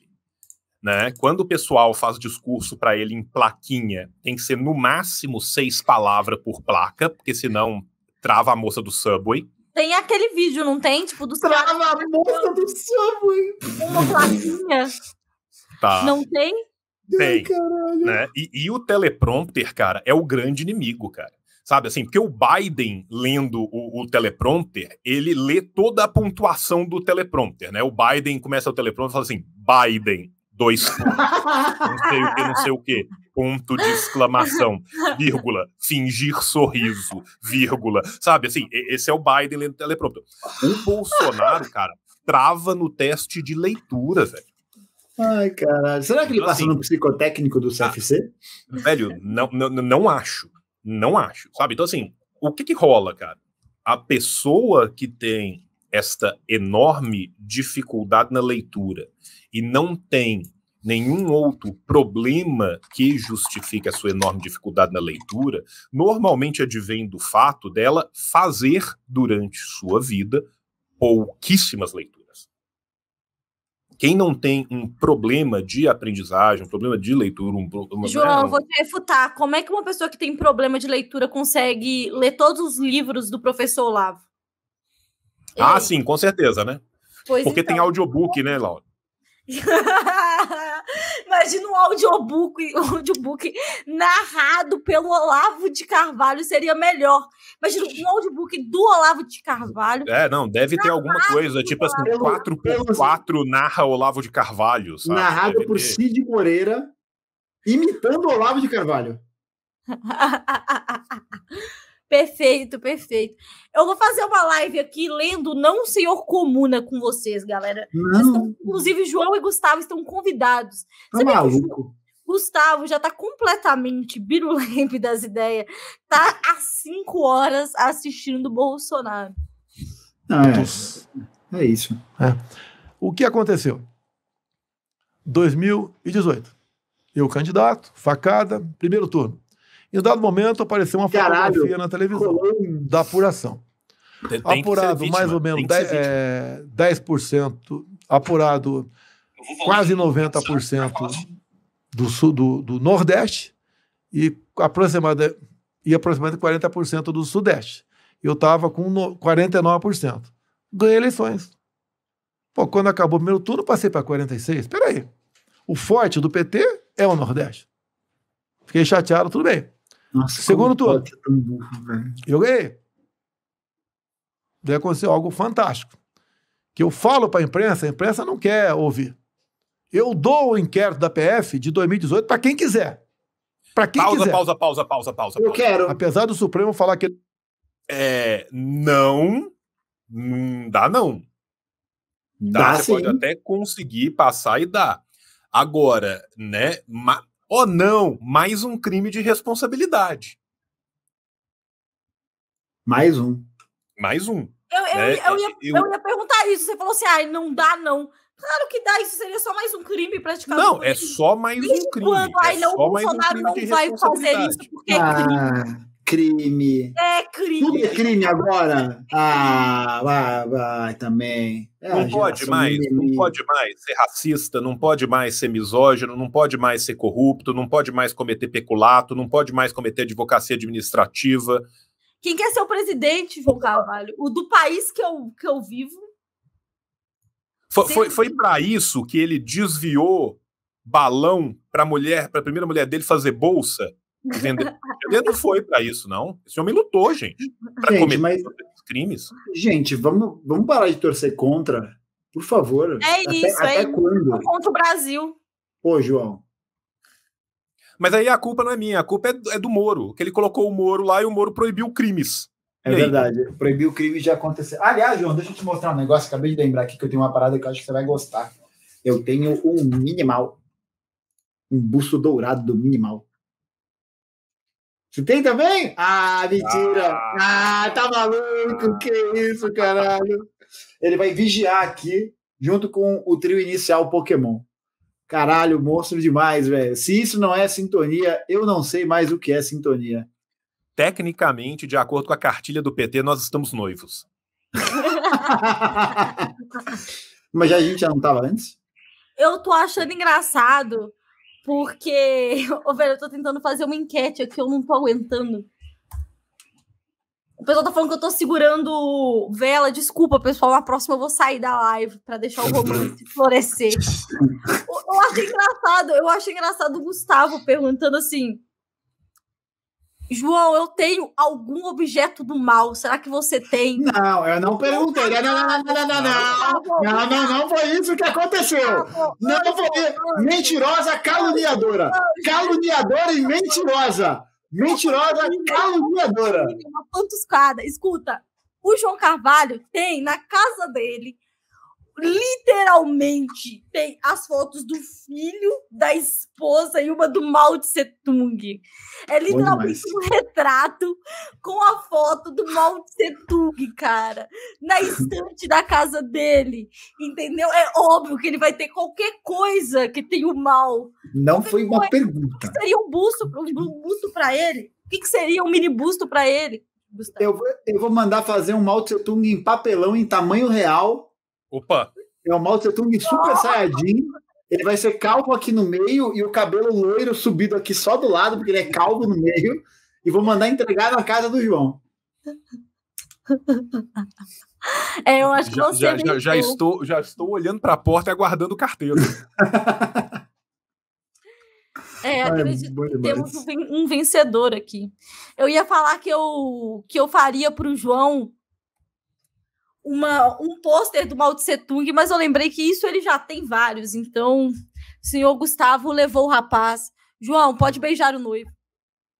Né? Quando o pessoal faz discurso para ele em plaquinha, tem que ser no máximo seis palavras por placa, porque senão trava a moça do Subway. Tem aquele vídeo, não tem? Tipo, do Trava a moça do Subway! Uma plaquinha. Tá. Não tem? Tem. Ai, né? E, e o teleprompter, cara, é o grande inimigo, cara sabe assim, porque o Biden lendo o, o, teleprompter, ele lê toda a pontuação do teleprompter, né? O Biden começa o teleprompter e fala assim, Biden dois pontos, não sei o que, não sei o que, ponto de exclamação, vírgula, fingir sorriso, vírgula, sabe, assim, esse é o Biden lendo teleprompter. O Bolsonaro, cara, trava no teste de leitura, velho. Ai, caralho. Será que ele então, passa assim, no psicotécnico do CFC? Ah, velho, não, não, não acho. Não acho, sabe? Então, assim, o que que rola, cara? A pessoa que tem esta enorme dificuldade na leitura e não tem nenhum outro problema que justifique a sua enorme dificuldade na leitura, normalmente advém do fato dela fazer durante sua vida pouquíssimas leituras. Quem não tem um problema de aprendizagem, um problema de leitura, um problema. João, né, vou te refutar. Como é que uma pessoa que tem problema de leitura consegue ler todos os livros do professor Olavo? Ah, sim, com certeza, né? Pois Porque então. tem audiobook, né, Laura? Imagina um audiobook, um audiobook narrado pelo Olavo de Carvalho seria melhor. Imagina um audiobook do Olavo de Carvalho. É, não, deve ter alguma coisa, tipo assim, 4x4 narra Olavo de Carvalho. Sabe? Narrado deve por ter. Cid Moreira, imitando Olavo de Carvalho. Perfeito, perfeito. Eu vou fazer uma live aqui lendo Não Senhor Comuna com vocês, galera. Vocês estão, inclusive, João e Gustavo estão convidados. Tá maluco? Gustavo já tá completamente birulempe das ideias. Tá há cinco horas assistindo Bolsonaro. Ah, é, é isso. É. O que aconteceu? 2018. Eu candidato, facada, primeiro turno. Em um dado momento apareceu uma Caralho, fotografia na televisão da apuração. Tem, tem apurado mais ou menos 10, é, 10% apurado quase 90% do, sul, do, do Nordeste e aproximadamente, e aproximadamente 40% do Sudeste. Eu estava com no, 49%. Ganhei eleições. Pô, quando acabou o primeiro turno, passei para 46%. Espera aí. O forte do PT é o Nordeste. Fiquei chateado, tudo bem. Nossa, Segundo turno. eu ganhei. Daí aconteceu algo fantástico. Que eu falo para a imprensa, a imprensa não quer ouvir. Eu dou o inquérito da PF de 2018 para quem quiser. Para quem pausa, quiser. Pausa, pausa, pausa, pausa, Eu quero. Apesar do Supremo falar que. É. Não. Não dá, não. Dá, dá você sim. pode até conseguir passar e dar. Agora, né? Oh, não, mais um crime de responsabilidade. Mais um. Mais um. Eu, eu, né? eu, ia, eu, ia, perguntar isso. Você falou assim: ah, não dá, não. Claro que dá, isso seria só mais um crime praticado. Não, é só mais um crime. Quando? É Aí não, Bolsonaro um não vai fazer isso porque é ah, é crime. Crime. É crime. Tudo é crime agora? Ah, vai, ah, vai também. É, não pode mais, mimimi. não pode mais ser racista, não pode mais ser misógino, não pode mais ser corrupto, não pode mais cometer peculato, não pode mais cometer advocacia administrativa. Quem quer ser o presidente, João Carvalho? O do país que eu, que eu vivo. Foi, foi, foi para isso que ele desviou balão para mulher, para a primeira mulher dele fazer bolsa. Vender. ele não foi para isso, não. Esse homem lutou, gente. Pra gente, comer mas crimes. Gente, vamos, vamos parar de torcer contra, por favor. É até, isso, até é quando? contra o Brasil. Pô, João. Mas aí a culpa não é minha, a culpa é, é do Moro, que ele colocou o Moro lá e o Moro proibiu crimes. É verdade, proibiu crimes de já aconteceu. Aliás, João, deixa eu te mostrar um negócio. Acabei de lembrar aqui que eu tenho uma parada que eu acho que você vai gostar. Eu tenho um minimal. Um busto dourado do minimal. Você tem também? Ah, mentira! Ah, ah tá maluco! Que isso, caralho! Ele vai vigiar aqui, junto com o trio inicial Pokémon. Caralho, monstro demais, velho. Se isso não é sintonia, eu não sei mais o que é sintonia. Tecnicamente, de acordo com a cartilha do PT, nós estamos noivos. Mas a gente já não estava antes? Eu tô achando engraçado porque, ô oh, velho, eu tô tentando fazer uma enquete aqui, eu não tô aguentando. O pessoal tá falando que eu tô segurando vela. Desculpa, pessoal. Na próxima eu vou sair da live para deixar o romance florescer. eu, eu acho engraçado, eu acho engraçado o Gustavo perguntando assim: João, eu tenho algum objeto do mal. Será que você tem? Não, eu não perguntei. Não, não, não, não, não, não. Não, não, não foi isso que aconteceu. Não foi. Mentirosa caluniadora. Caluniadora e mentirosa. Mentirosa caluniadora. Uma pantuscada. Escuta, o João Carvalho tem na casa dele literalmente tem as fotos do filho, da esposa e uma do Mao Tse Tung. É literalmente um retrato com a foto do Mao Tse Tung, cara, na estante da casa dele. Entendeu? É óbvio que ele vai ter qualquer coisa que tem o mal. Não qualquer foi uma coisa. pergunta. Seria um busto, um busto para ele? O que, seria um mini busto para ele? Eu, eu vou mandar fazer um Mao Tse Tung em papelão em tamanho real Opa! É o Mao Tse Tung super saiyajin. Ele vai ser calvo aqui no meio e o cabelo loiro subido aqui só do lado, porque ele é calvo no meio. E vou mandar entregar na casa do João. É, eu acho que você já, já, já estou, já estou olhando para a porta e aguardando o carteiro. É, acredito que temos um vencedor aqui. Eu ia falar que eu, que eu faria para o João uma, um pôster do Mao Tse Tung, mas eu lembrei que isso ele já tem vários. Então, o senhor Gustavo levou o rapaz. João, pode beijar o noivo.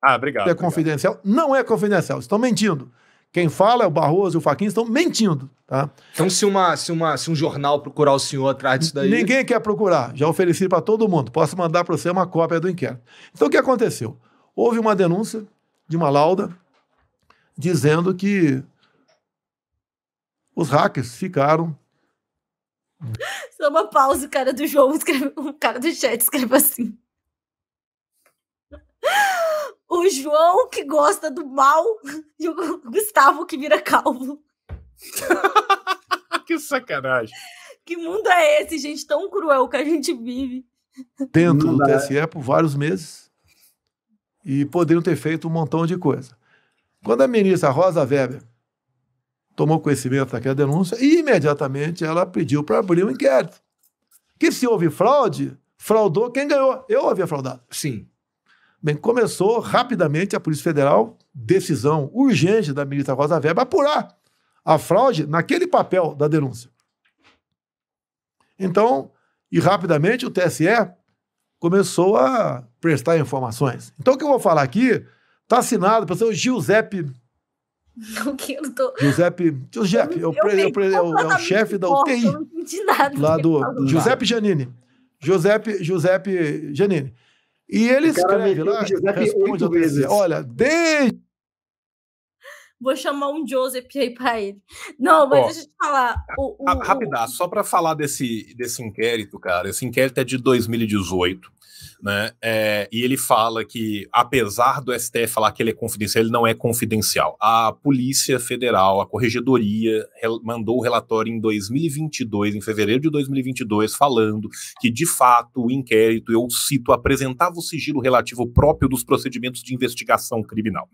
Ah, obrigado. É obrigado. confidencial? Não é confidencial, estão mentindo. Quem fala é o Barroso e o Faquinha estão mentindo, tá? Então, se, uma, se, uma, se um jornal procurar o senhor atrás disso daí. Ninguém quer procurar, já ofereci para todo mundo. Posso mandar para você uma cópia do inquérito. Então, o que aconteceu? Houve uma denúncia de uma lauda dizendo que os hackers ficaram. Só uma pausa, o cara do João escreveu, o cara do chat escreveu assim. O João que gosta do mal e o Gustavo que vira calvo. que sacanagem. Que mundo é esse, gente, tão cruel que a gente vive? Dentro do é. TSE por vários meses e poderiam ter feito um montão de coisa. Quando a ministra Rosa Weber tomou conhecimento daquela denúncia e imediatamente ela pediu para abrir um inquérito. Que se houve fraude, fraudou quem ganhou. Eu havia fraudado. Sim. Bem, começou rapidamente a Polícia Federal, decisão urgente da ministra Rosa Weber, apurar a fraude naquele papel da denúncia. Então, e rapidamente o TSE começou a prestar informações. Então, o que eu vou falar aqui está assinado pelo senhor Giuseppe não, que eu Giuseppe, Giuseppe eu, eu, eu, eu, eu é o chefe da UTI. Eu não entendi nada. Lá do, do Giuseppe Janine. Giuseppe, Giuseppe Janine. E ele escreve lá, responde vezes. Olha, desde... Vou chamar um Joseph aí para ele. Não, mas Ó, deixa eu te falar. O, o, só para falar desse, desse inquérito, cara. Esse inquérito é de 2018 né? É, e ele fala que, apesar do STF falar que ele é confidencial, ele não é confidencial. A Polícia Federal, a Corregedoria, mandou o relatório em 2022, em fevereiro de 2022, falando que, de fato, o inquérito, eu cito, apresentava o sigilo relativo próprio dos procedimentos de investigação criminal.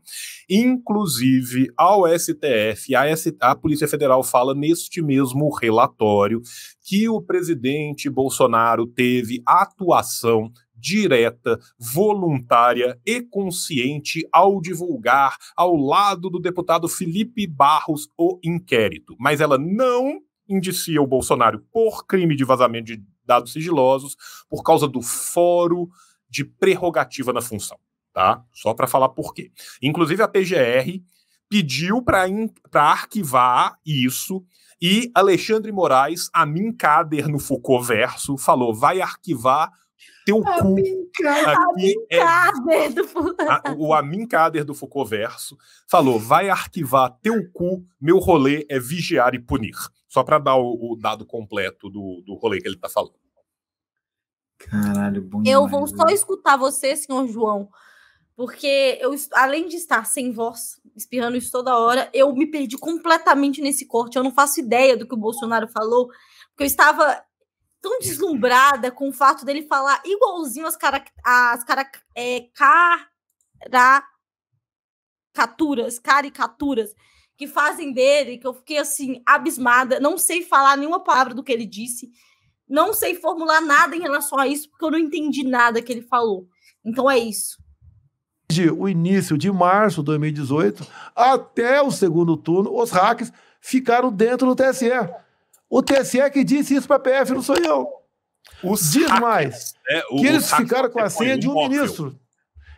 Inclusive, ao STF, a, a Polícia Federal fala neste mesmo relatório que o presidente Bolsonaro teve atuação direta, voluntária e consciente ao divulgar ao lado do deputado Felipe Barros o inquérito, mas ela não indicia o Bolsonaro por crime de vazamento de dados sigilosos por causa do fórum de prerrogativa na função, tá? Só para falar por quê. Inclusive a PGR pediu para arquivar isso e Alexandre Moraes, a mim cader no Foucault verso, falou: vai arquivar teu cu. é, a, o Amin Kader do Foucault Verso falou: vai arquivar teu cu, meu rolê é vigiar e punir. Só para dar o, o, dado completo do, do rolê que ele tá falando. Caralho, bom. Eu vou né? só escutar você, senhor João, porque eu, além de estar sem voz, espirrando isso toda hora, eu me perdi completamente nesse corte. Eu não faço ideia do que o Bolsonaro falou, porque eu estava tão deslumbrada com o fato dele falar igualzinho as, cara, as cara, é, caricaturas, caricaturas que fazem dele, que eu fiquei assim, abismada, não sei falar nenhuma palavra do que ele disse, não sei formular nada em relação a isso, porque eu não entendi nada que ele falou. Então é isso. De o início de março de 2018 até o segundo turno, os hackers ficaram dentro do TSE. O TSE que disse isso para a PF, não sou eu. Os Diz hackers, mais né? o, que eles ficaram com a é senha de um móvel. ministro.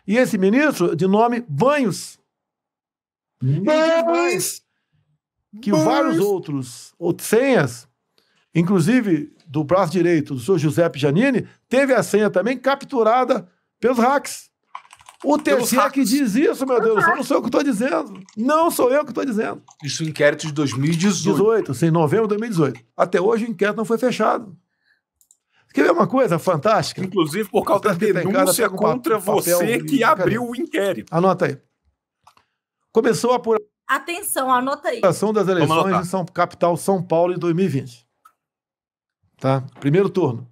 E esse ministro, de nome Banhos. Banhos! que Banhos. vários outros, outros senhas, inclusive do braço direito do senhor Giuseppe Janini, teve a senha também capturada pelos hacks. O terceiro é que diz isso, meu Deus, só não sou eu que estou dizendo. Não sou eu que estou dizendo. Isso inquérito de 2018. 18, sim, novembro de 2018. Até hoje o inquérito não foi fechado. Quer ver uma coisa fantástica? Inclusive por causa da denúncia tá casa, contra você que abriu o inquérito. Anota aí. Começou a por. Atenção, anota aí. Ação das eleições em São Capital São Paulo em 2020. Tá? Primeiro turno.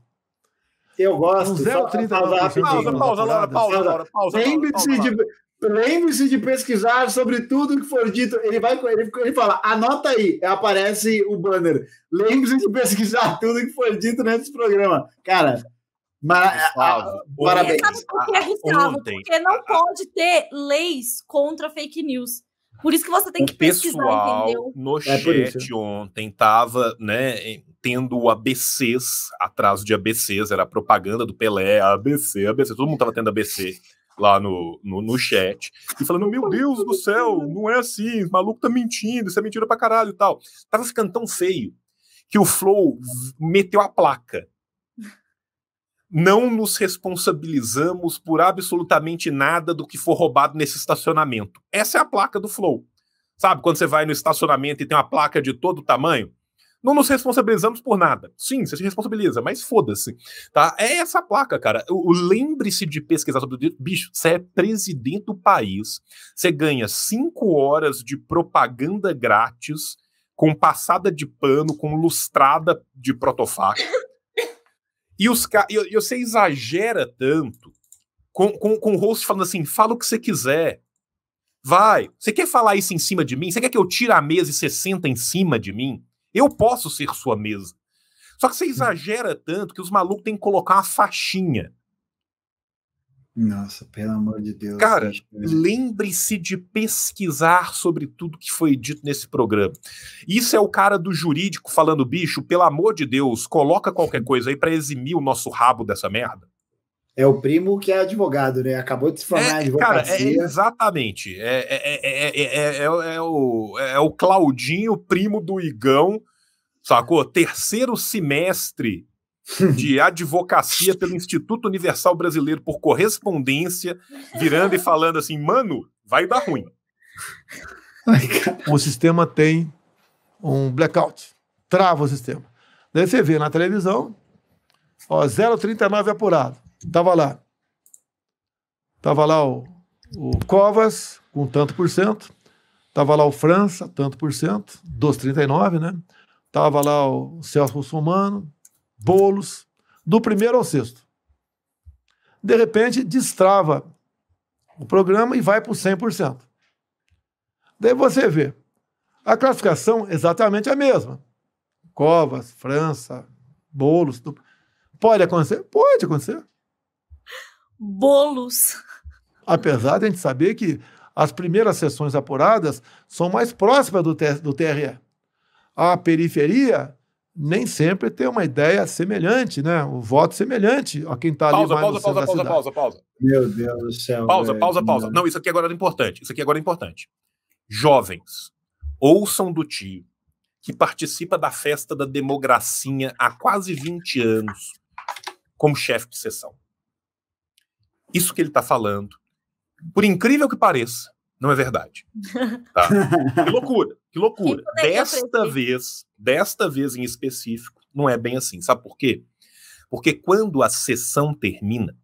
Eu gosto. Um 0,30. Pausa, pausa, pausa, pausa, pausa. Lembre-se de, lembre-se de pesquisar sobre tudo que for dito. Ele vai, ele, ele fala, anota aí, aparece o banner. Lembre-se de pesquisar tudo que for dito nesse programa. Cara, Mara... Gustavo, parabéns. Sabe por que é Gustavo? Ontem, porque não pode ter leis contra fake news. Por isso que você tem o que pesquisar, pessoal entendeu? No é chat ontem tava, né, tendo ABCs, atraso de ABCs, era a propaganda do Pelé, ABC, ABC, todo mundo tava tendo ABC lá no, no, no chat, e falando, meu Deus do céu, não é assim, o maluco tá mentindo, isso é mentira pra caralho e tal. Tava ficando tão feio que o Flow meteu a placa não nos responsabilizamos por absolutamente nada do que for roubado nesse estacionamento. Essa é a placa do Flow. Sabe, quando você vai no estacionamento e tem uma placa de todo tamanho? Não nos responsabilizamos por nada. Sim, você se responsabiliza, mas foda-se. Tá? É essa placa, cara. O, o Lembre-se de pesquisar sobre o Bicho, você é presidente do país, você ganha cinco horas de propaganda grátis, com passada de pano, com lustrada de protofá e os e você exagera tanto com, com, com o rosto falando assim: fala o que você quiser. Vai. Você quer falar isso em cima de mim? Você quer que eu tire a mesa e você senta em cima de mim? Eu posso ser sua mesa. Só que você uhum. exagera tanto que os malucos têm que colocar uma faixinha nossa, pelo amor de Deus. Cara, lembre-se de pesquisar sobre tudo que foi dito nesse programa. Isso é o cara do jurídico falando, bicho, pelo amor de Deus, coloca qualquer coisa aí para eximir o nosso rabo dessa merda. É o primo que é advogado, né? Acabou de se formar é, advocacia. Cara, é, exatamente. É, é, é, é, o, é o Claudinho, primo do Igão, sacou? Terceiro semestre de advocacia pelo Instituto Universal Brasileiro por correspondência, virando e falando assim: mano, vai dar ruim. O sistema tem um blackout, trava o sistema. Daí você vê na televisão, ó, 0,39 apurado. Tava lá. Tava lá o, o Covas com tanto por cento. Tava lá o França, tanto por cento, dos 39, né? Tava lá o Celso Russomano, bolos, do primeiro ao sexto. De repente, destrava o programa e vai para o 100%. Daí você vê, a classificação é exatamente a mesma. Covas, França, bolos. Do... Pode acontecer? Pode acontecer. Bolos. Apesar de a gente saber que as primeiras sessões apuradas são mais próximas do, do TRE. A periferia nem sempre tem uma ideia semelhante, né? Um voto semelhante a quem está ali mais pausa, no pausa, pausa, pausa, pausa. Meu Deus do céu. Pausa, velho. pausa, pausa. Não, isso aqui agora é importante. Isso aqui agora é importante. Jovens, ouçam do tio que participa da festa da democracia há quase 20 anos como chefe de sessão. Isso que ele está falando, por incrível que pareça, não é verdade. Tá? que loucura. Que loucura. Que desta vez, desta vez em específico, não é bem assim. Sabe por quê? Porque quando a sessão termina,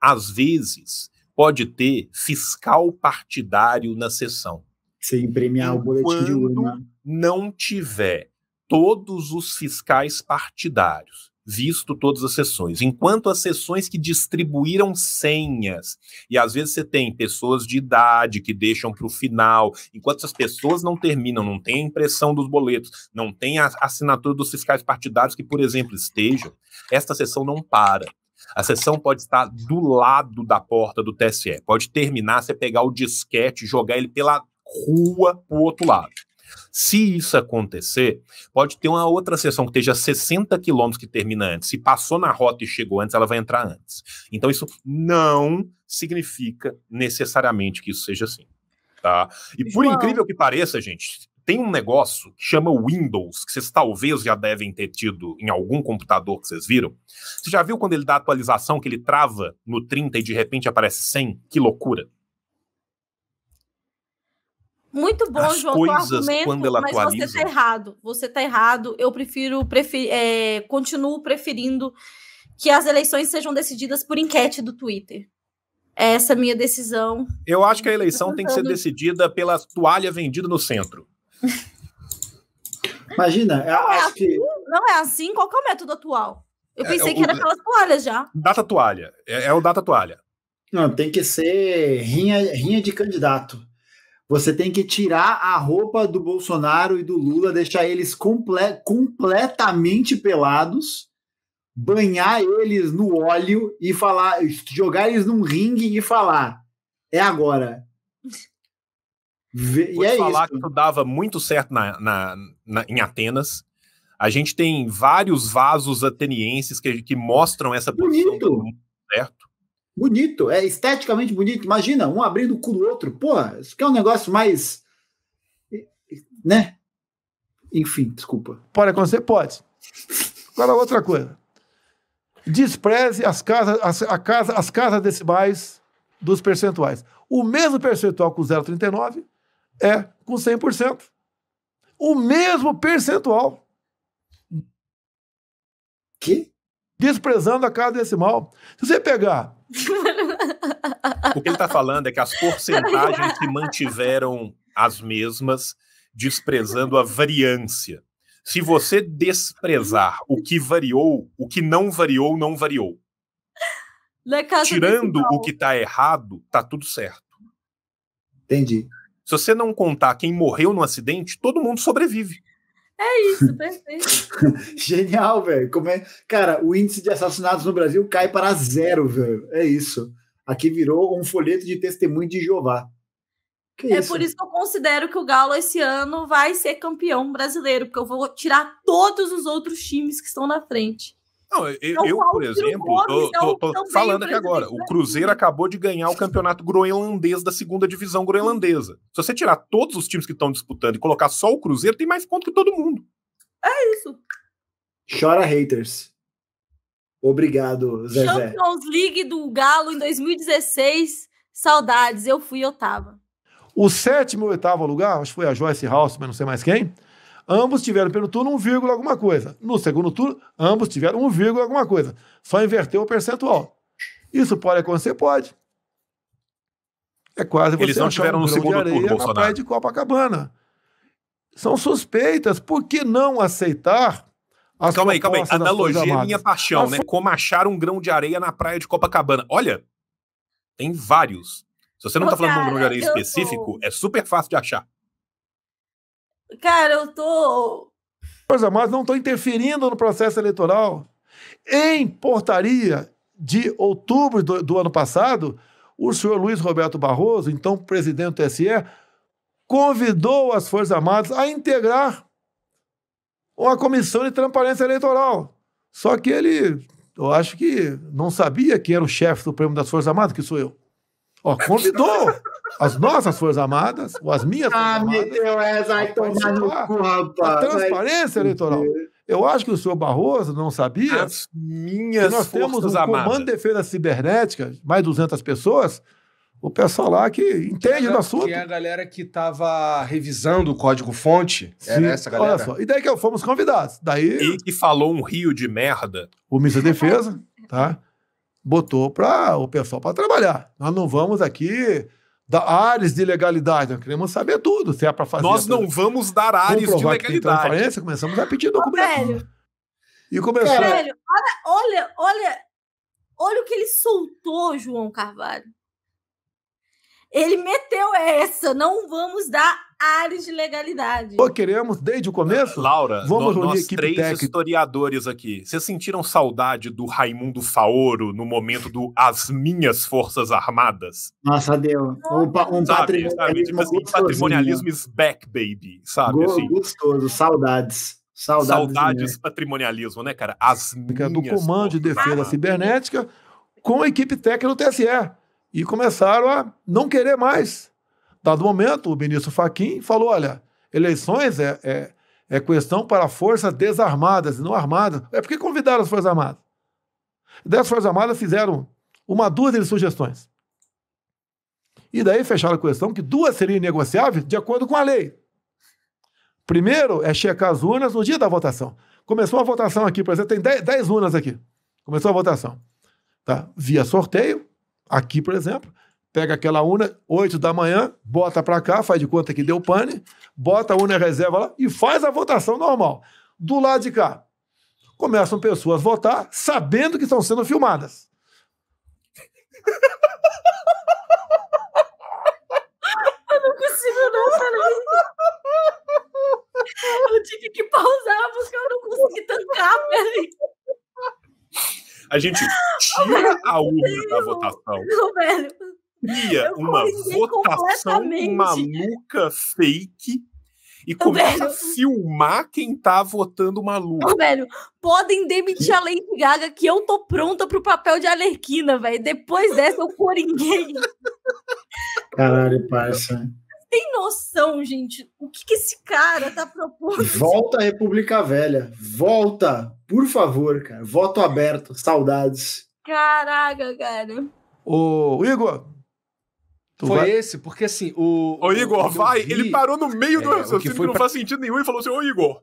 às vezes pode ter fiscal partidário na sessão. Sem premiar o boletim de urna. Não tiver todos os fiscais partidários visto todas as sessões, enquanto as sessões que distribuíram senhas, e às vezes você tem pessoas de idade que deixam para o final, enquanto essas pessoas não terminam, não tem a impressão dos boletos, não tem a assinatura dos fiscais partidários que, por exemplo, estejam, esta sessão não para. A sessão pode estar do lado da porta do TSE, pode terminar, você pegar o disquete, jogar ele pela rua para o outro lado. Se isso acontecer, pode ter uma outra sessão que esteja 60 quilômetros que termina antes. Se passou na rota e chegou antes, ela vai entrar antes. Então, isso não significa necessariamente que isso seja assim. Tá? E por João. incrível que pareça, gente, tem um negócio que chama Windows, que vocês talvez já devem ter tido em algum computador que vocês viram. Você já viu quando ele dá atualização que ele trava no 30 e de repente aparece 100? Que loucura! Muito bom, As João, coisas, argumento, quando ela mas atualiza... você tá errado. Você tá errado. Eu prefiro, prefiro é, continuo preferindo que as eleições sejam decididas por enquete do Twitter. Essa é a minha decisão. Eu acho que a eleição tem que ser decidida pela toalha vendida no centro. Imagina, não é, assim, que... não é assim, qual é o método atual? Eu é, pensei é, que era aquelas toalhas já. Data toalha, é, é o data toalha. Não, tem que ser rinha, rinha de candidato. Você tem que tirar a roupa do Bolsonaro e do Lula, deixar eles comple completamente pelados, banhar eles no óleo e falar, jogar eles num ringue e falar: é agora. Vou e é falar isso. que isso dava muito certo na, na, na, em Atenas. A gente tem vários vasos atenienses que, que mostram essa Bonito. certo? bonito, é esteticamente bonito. Imagina, um abrindo o cu do outro. Porra, isso aqui é um negócio mais. Né? Enfim, desculpa. Pode acontecer? Pode. Agora, outra coisa. Despreze as casas, as, a casa, as casas decimais dos percentuais. O mesmo percentual com 0,39 é com 100%. O mesmo percentual. Que? desprezando a casa decimal. Se você pegar. o que ele está falando é que as porcentagens se mantiveram as mesmas, desprezando a variância. Se você desprezar o que variou, o que não variou, não variou. É Tirando o que está errado, tá tudo certo. Entendi. Se você não contar quem morreu no acidente, todo mundo sobrevive. É isso, perfeito. Genial, velho. Como é... Cara, o índice de assassinatos no Brasil cai para zero, velho. É isso. Aqui virou um folheto de testemunho de Jeová. Que é isso? por isso que eu considero que o Galo esse ano vai ser campeão brasileiro, porque eu vou tirar todos os outros times que estão na frente. Não, eu, é eu por exemplo, tô, é tô, tô, falando aqui agora. O Cruzeiro acabou de ganhar o campeonato groenlandês da segunda divisão groenlandesa. Se você tirar todos os times que estão disputando e colocar só o Cruzeiro, tem mais ponto que todo mundo. É isso. Chora haters. Obrigado, Zé. Champions League do Galo em 2016. Saudades, eu fui, eu tava. O sétimo e oitavo lugar, acho que foi a Joyce House, mas não sei mais quem Ambos tiveram pelo turno 1, vírgula alguma coisa. No segundo turno, ambos tiveram 1, vírgula alguma coisa. Só inverteu o percentual. Isso pode acontecer? Pode. É quase você Eles não tiveram um no segundo turno, na Bolsonaro. praia de Copacabana. São suspeitas. Por que não aceitar as Calma aí, calma aí. Analogia é minha paixão, As... né? Como achar um grão de areia na praia de Copacabana. Olha, tem vários. Se você não está falando de um grão de areia específico, tô... é super fácil de achar. Cara, eu tô. Forças mais, não estou interferindo no processo eleitoral. Em portaria de outubro do, do ano passado, o senhor Luiz Roberto Barroso, então presidente do TSE, convidou as Forças Armadas a integrar uma comissão de transparência eleitoral. Só que ele, eu acho que não sabia que era o chefe supremo das Forças Armadas, que sou eu. Ó, convidou! as nossas Forças Armadas, ou as minhas Forças ah, Armadas. Ah, meteu essa, vai tomar no cu, rapaz. A transparência eleitoral. Eu acho que o senhor Barroso não sabia. As minhas que nós temos um comando de defesa cibernética, mais de 200 pessoas. O pessoal lá que entende que do assunto. Que a galera que estava revisando o código-fonte. Era essa galera. Olha só. E daí que fomos convidados. Daí... E que falou um rio de merda. O ministro da Defesa, tá? Botou para o pessoal para trabalhar. Nós não vamos aqui da áreas de legalidade. Nós queremos saber tudo, se é para fazer. Nós não vamos dar áreas de legalidade. começamos a pedir documentos. E começou. Velho, olha, olha, olha, olha o que ele soltou, João Carvalho. Ele meteu essa, não vamos dar áreas de legalidade. Pô, queremos desde o começo? Laura, vamos nos nós três historiadores aqui. Vocês sentiram saudade do Raimundo Faoro no momento do As Minhas Forças Armadas? Nossa, deu. Um, um sabe, sabe, tipo assim, né? patrimonialismo is back, baby. Sabe, assim. Gostoso, saudades. Saudades, saudades patrimonialismo, né, cara? As minhas do Comando de Defesa Cibernética com a equipe técnica do TSE e começaram a não querer mais. Dado momento, o ministro Faquim falou: olha, eleições é, é, é questão para forças desarmadas e não armadas. É porque convidaram as Forças Armadas. Daí as Forças Armadas fizeram uma dúzia de sugestões. E daí fecharam a questão que duas seriam negociáveis de acordo com a lei. Primeiro é checar as urnas no dia da votação. Começou a votação aqui, por exemplo, tem 10 urnas aqui. Começou a votação. Tá? Via sorteio, Aqui, por exemplo, pega aquela una, 8 da manhã, bota para cá, faz de conta que deu pane, bota a una reserva lá e faz a votação normal. Do lado de cá, começam pessoas a votar sabendo que estão sendo filmadas. Eu não consigo não, peraí. Eu tive que pausar porque eu não consegui tancar, peraí. A gente tira a urna da votação. Cria uma assim votação maluca fake e começa a filmar quem tá votando maluco. Ô, velho, podem demitir a Lady Gaga que eu tô pronta pro papel de Alerquina, velho. Depois dessa eu ninguém. Caralho, parça. Tem noção, gente? O que, que esse cara tá propondo? Volta a República Velha. Volta! Por favor, cara. Voto aberto. Saudades. Caraca, cara. Ô, Igor. Foi vai... esse, porque assim, o. Ô, Igor, o vai! Vi... Ele parou no meio é, do raciocínio que, que não pra... faz sentido nenhum e falou assim: Ô, Igor.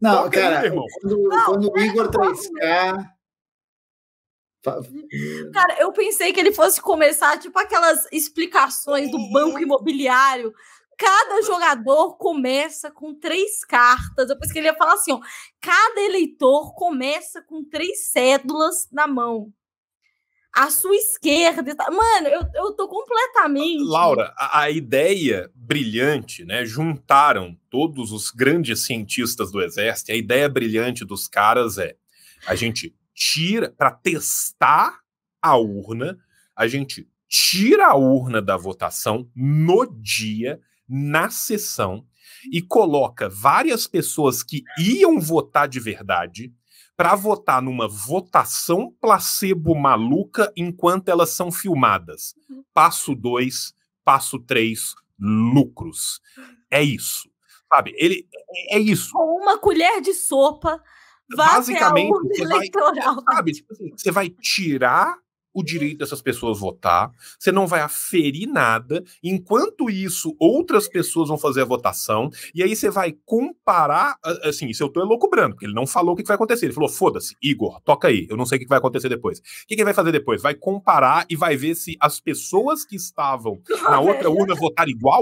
Não, Toca cara, aí, quando, não, quando o é, Igor 3K. Cara, eu pensei que ele fosse começar, tipo, aquelas explicações do uhum. banco imobiliário. Cada jogador começa com três cartas. Depois que ele ia falar assim: ó, cada eleitor começa com três cédulas na mão. A sua esquerda. Mano, eu, eu tô completamente. Laura, a, a ideia brilhante, né? Juntaram todos os grandes cientistas do exército. A ideia brilhante dos caras é: a gente tira, para testar a urna, a gente tira a urna da votação no dia na sessão e coloca várias pessoas que iam votar de verdade para votar numa votação placebo maluca enquanto elas são filmadas. Uhum. Passo 2, passo 3, lucros. É isso. Sabe? Ele é, é isso. Uma colher de sopa basicamente você vai, sabe, tipo assim, você vai tirar o direito dessas pessoas votar, você não vai aferir nada. Enquanto isso, outras pessoas vão fazer a votação, e aí você vai comparar. Assim, isso eu tô elocubrando, é porque ele não falou o que, que vai acontecer. Ele falou: foda-se, Igor, toca aí, eu não sei o que vai acontecer depois. O que, que ele vai fazer depois? Vai comparar e vai ver se as pessoas que estavam na outra urna votaram igual?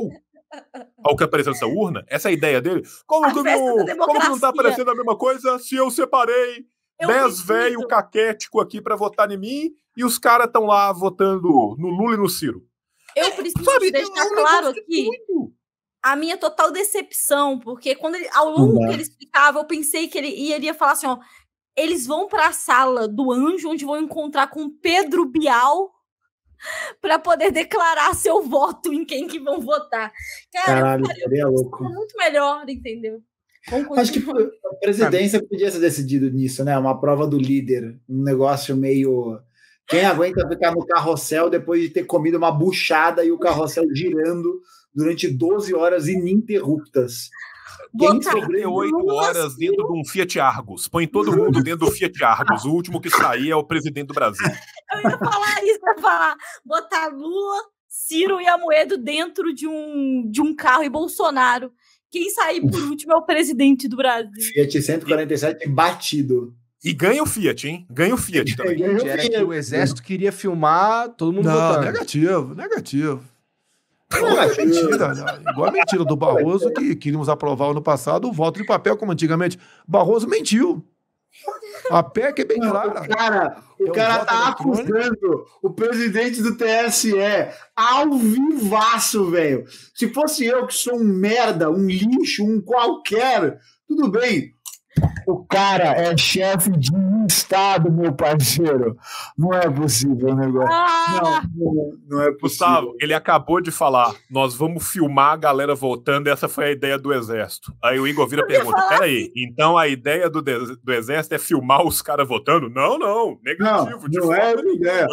ao que apareceu nessa urna? Essa é a ideia dele? Como, que não, como que não tá aparecendo a mesma coisa se eu separei eu 10 velho caquético aqui para votar em mim e os caras estão lá votando no Lula e no Ciro. Eu é, preciso Sabe, deixar claro aqui a minha total decepção, porque quando ele, ao longo uhum. que ele explicava, eu pensei que ele iria falar assim, ó, eles vão para a sala do anjo onde vão encontrar com Pedro Bial para poder declarar seu voto em quem que vão votar. Cara, Caralho, cara, seria louco. muito melhor, entendeu? Acho que a presidência podia ser decidido nisso, né? Uma prova do líder, um negócio meio quem aguenta ficar no carrossel depois de ter comido uma buchada e o carrossel girando durante 12 horas ininterruptas? Quem sobreviveu 8 horas dentro de um Fiat Argos? Põe todo mundo dentro do Fiat Argos. O último que sair é o presidente do Brasil. Eu ia falar isso, ia falar. Botar Lula, Ciro e Amoedo dentro de um, de um carro e Bolsonaro. Quem sair por último é o presidente do Brasil. Fiat 147 batido. E ganha o Fiat, hein? Ganha o Fiat também. o era que o exército queria filmar todo mundo não, Negativo, negativo. Não, mentira. né? Igual a mentira do Barroso, que queríamos aprovar ano passado o voto de papel, como antigamente. Barroso mentiu. A PEC é bem clara. O cara, o é cara tá acusando o presidente do TSE ao vivaço, velho. Se fosse eu, que sou um merda, um lixo, um qualquer, tudo bem. O cara é chefe de Estado, meu parceiro. Não é possível o né, negócio. Ah! Não, não, é possível. Gustavo, ele acabou de falar: nós vamos filmar a galera voltando, essa foi a ideia do Exército. Aí o Igor vira pergunta: peraí, assim então a ideia do, do Exército é filmar os caras votando? Não, não, negativo. Não, não é ideia.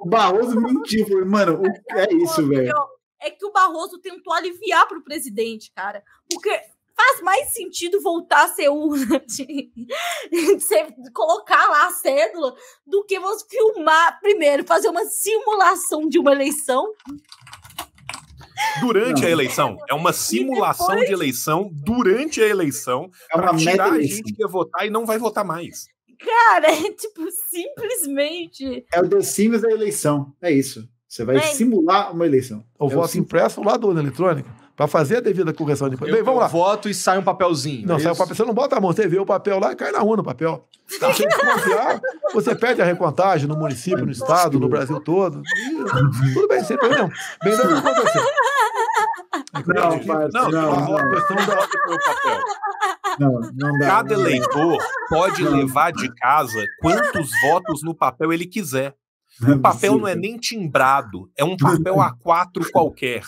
O Barroso mentiu, mano, é isso, velho. É que o Barroso tentou aliviar para o presidente, cara. Porque faz mais sentido voltar a ser urna, de, de colocar lá a cédula, do que você filmar primeiro, fazer uma simulação de uma eleição. Durante não. a eleição. É uma simulação depois... de eleição durante a eleição é para tirar a gente que ia votar e não vai votar mais. Cara, é tipo, simplesmente. É o The Sims da eleição. É isso. Você vai é. simular uma eleição. Ou é voto impresso ou lá do eletrônico eletrônica. Para fazer a devida correção de eu, Bem, vamos lá. voto e sai um papelzinho. Não, é sai o um papel. Você não bota a mão, você vê o papel lá e cai na urna o papel. Tá. Você confiar, você pede a recontagem no município, no estado, no Brasil todo. E, tudo bem, sempre. É não. Bem, não aconteceu. Não, mas, não, não, não, a questão da papel. Não, não dá, Cada não eleitor pode não. levar de casa quantos votos no papel ele quiser. O papel não é, é nem timbrado, é um papel A4 qualquer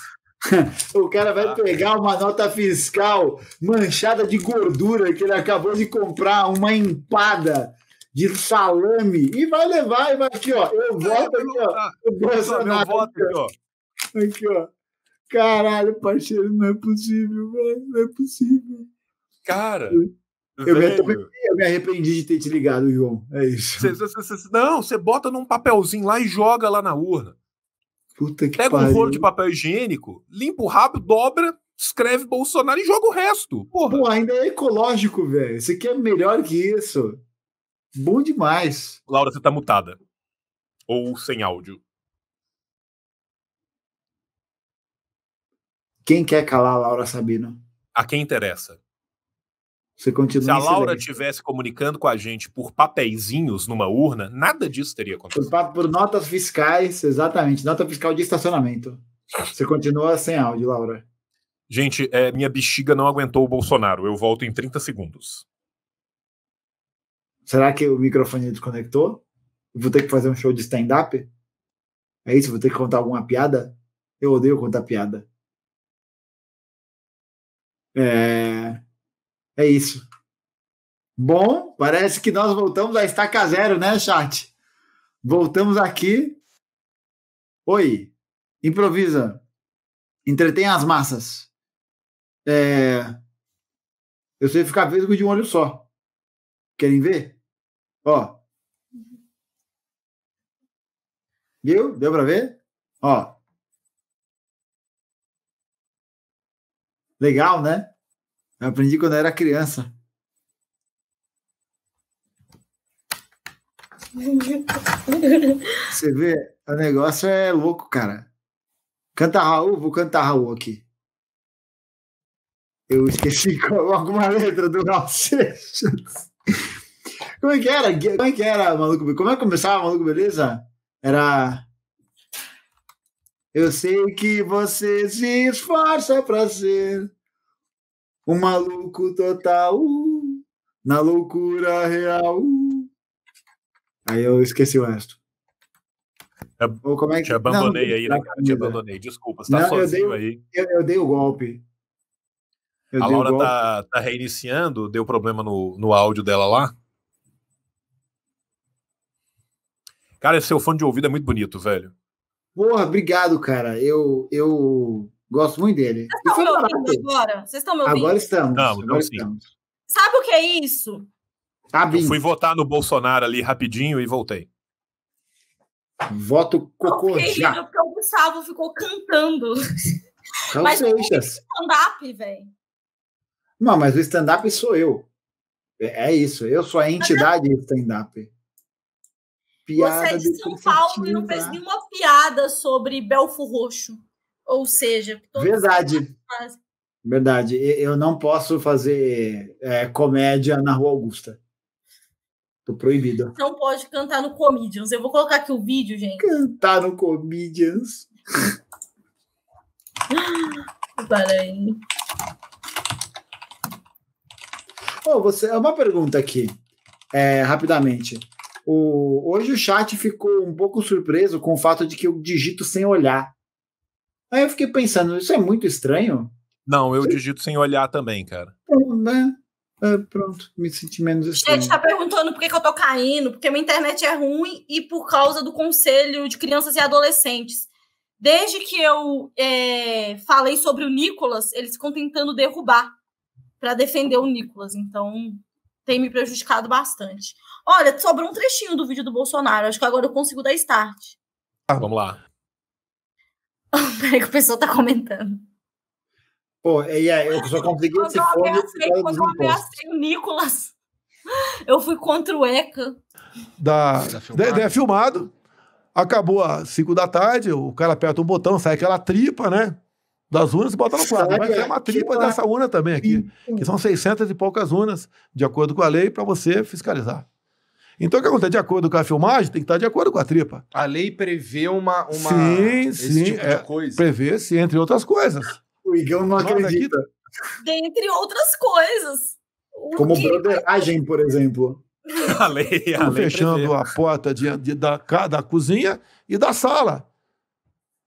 o cara vai pegar uma nota fiscal manchada de gordura que ele acabou de comprar, uma empada de salame, e vai levar e vai aqui, ó. Eu tá. voto aqui, ó. Eu voto aqui, ó. Aqui, ó. Caralho, parceiro, não é possível, velho. Não é possível. Cara. Eu me, arrependi, eu me, arrependi, de ter te ligado, João. É isso. Cê, cê, cê, não, você bota num papelzinho lá e joga lá na urna. Puta que Pega pariu. um rolo de papel higiênico, limpa o rabo, dobra, escreve Bolsonaro e joga o resto. Porra. Pô, ainda é ecológico, velho. Isso aqui é melhor que isso. Bom demais. Laura, você tá mutada. Ou sem áudio. Quem quer calar a Laura Sabino? A quem interessa. Você continua Se a Laura estivesse comunicando com a gente por papeizinhos numa urna, nada disso teria acontecido. Por, por notas fiscais, exatamente, nota fiscal de estacionamento. Você continua sem áudio, Laura. Gente, é, minha bexiga não aguentou o Bolsonaro. Eu volto em 30 segundos. Será que o microfone desconectou? Vou ter que fazer um show de stand-up? É isso? Vou ter que contar alguma piada? Eu odeio contar piada. É. É isso. Bom, parece que nós voltamos a estaca zero, né, chat? Voltamos aqui. Oi, improvisa. Entretém as massas. É... Eu sei ficar vesgo de um olho só. Querem ver? Ó. Viu? Deu para ver? Ó. Legal, né? Eu aprendi quando eu era criança. Você vê, o negócio é louco, cara. Canta Raul, vou cantar Raul aqui. Eu esqueci alguma letra do Raul Seixas. Como é que era? Como é que era, maluco? Como é que começava, maluco, beleza? Era. Eu sei que você se esforça pra ser um maluco total uh, na loucura real. Uh. Aí eu esqueci o resto. É, como é que... Te abandonei não, aí, né, cara? Te abandonei. Desculpa, você tá não, sozinho eu dei, aí. Eu, eu, dei o golpe. Eu a Laura tá, golpe. Tá, tá reiniciando, deu problema no, no áudio dela lá. Cara, esse seu fone de ouvido é muito bonito, velho. Porra, obrigado, cara. Eu, eu Gosto muito dele. Vocês estão me ouvindo agora? Vocês estão me ouvindo? Agora estamos. Não, agora estamos. Sim. Sabe o que é isso? Tá eu fui votar no Bolsonaro ali rapidinho e voltei. Voto cocô okay, já. Porque o Gustavo ficou cantando. Não mas Seixas. stand-up, velho. Não, mas o stand-up sou eu. É, é isso, eu sou a entidade do stand-up. Piada Você é de São Paulo e não fez nenhuma piada sobre Belfo Roxo. Ou seja, verdade. Verdade. Eu não posso fazer é, comédia na Rua Augusta. Tô proibido. Não pode cantar no Comedians. Eu vou colocar aqui o vídeo, gente. Cantar no Comedians. aí Oh, você, é uma pergunta aqui, é, rapidamente. O, hoje o chat ficou um pouco surpreso com o fato de que eu digito sem olhar. Aí eu fiquei pensando, isso é muito estranho. Não, eu digito sem olhar também, cara. Então, né? É, pronto, me senti menos estranho. Gente, tá perguntando por que, que, eu tô caindo, porque minha internet é ruim e por causa do conselho de crianças e adolescentes. Desde que eu é, falei sobre o Nicolas, eles ficam tentando derrubar para defender o Nicolas. Então, tem me prejudicado bastante. Olha, sobrou um trechinho do vídeo do Bolsonaro. Acho que agora eu consigo dar start. Ah, vamos lá. Peraí que o pessoal tá comentando. Pô, é, e aí, eu só consegui esse fone... Quando eu ameacei, o Nicolas, eu fui contra o ECA. Da, da filmado. De, de, filmado. Acabou às 5 da tarde, o cara aperta um botão, sai aquela tripa, né? Das urnas e bota no quadro. Mas é uma tripa dessa urna também aqui, que são 600 e poucas urnas, de acordo com a lei, para você fiscalizar. Então, o que acontece? De acordo com a filmagem, tem que estar de acordo com a tripa. A lei prevê uma. uma sim, esse sim. Tipo é, coisa. Prevê, sim, entre outras coisas. O Igão não acredita. Dentre outras coisas. O Como que... broderagem, por exemplo. A lei, a lei fechando prevê. a porta de, de, da, da cozinha e da sala.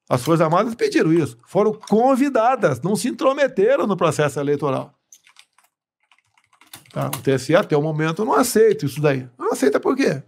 As Forças Armadas pediram isso. Foram convidadas, não se intrometeram no processo eleitoral. Tá? até o momento, eu não aceito isso daí. Não aceita por quê?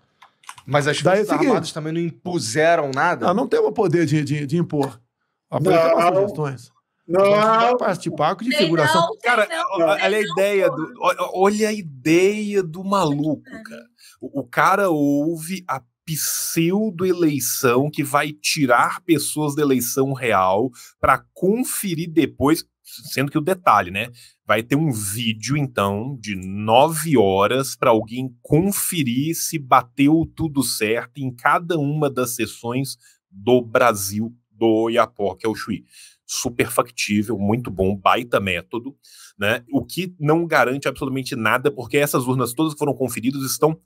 Mas as Daí é Forças é Armadas também não impuseram nada? Ah, não tem o poder de, de, de impor. Apresenta sugestões. Não. Parte pago de figuração. Não, cara, não, olha a ideia do, olha a ideia do maluco, cara. O, o cara ouve a pseudo-eleição que vai tirar pessoas da eleição real para conferir depois sendo que o detalhe, né? Vai ter um vídeo, então, de nove horas para alguém conferir se bateu tudo certo em cada uma das sessões do Brasil do Iapó, que é o Chuí. Super factível, muito bom, baita método, né? O que não garante absolutamente nada, porque essas urnas todas que foram conferidas estão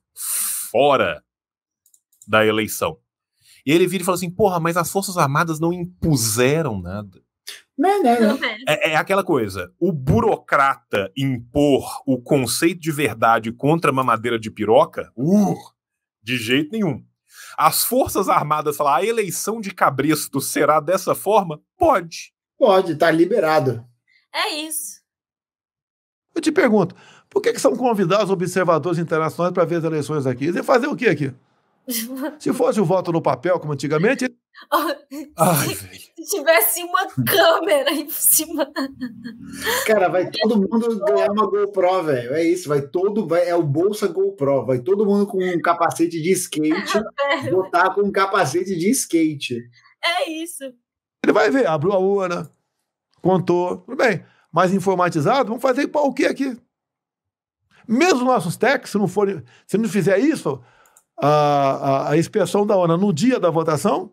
fora da eleição. E ele vira e fala assim: porra, mas as Forças Armadas não impuseram nada não, né, não. Né, né? É, é, aquela coisa. O burocrata impor o conceito de verdade contra mamadeira de piroca, uh, de jeito nenhum. As Forças Armadas falar a eleição de cabresto será dessa forma? Pode. Pode, tá liberado. É isso. Eu te pergunto, por que, que são convidados observadores internacionais para ver as eleições aqui? Eles fazer o que aqui? Se fosse o voto no papel, como antigamente. Ai, se tivesse uma câmera em cima. Cara, vai todo mundo ganhar uma GoPro, velho. É isso, vai todo. Vai, é o Bolsa GoPro. Vai todo mundo com um capacete de skate. É, com um capacete de skate. É isso. Ele vai ver, abriu a urna, contou. Tudo bem. Mais informatizado, vamos fazer para o quê aqui? Mesmo nossos techs, se não, forem se não fizer isso, a, a, a expiação da ONU no dia da votação,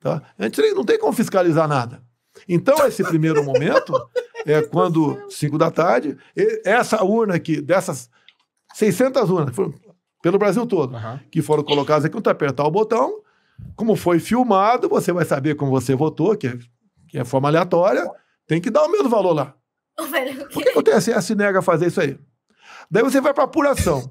tá? a gente não tem como fiscalizar nada. Então, esse primeiro momento é quando, 5 da tarde, essa urna aqui, dessas 600 urnas, pelo Brasil todo, uhum. que foram colocadas aqui, quando então, tu apertar o botão, como foi filmado, você vai saber como você votou, que é, que é forma aleatória, tem que dar o mesmo valor lá. Por que, acontece o TSE se nega a fazer isso aí? Daí você vai para apuração.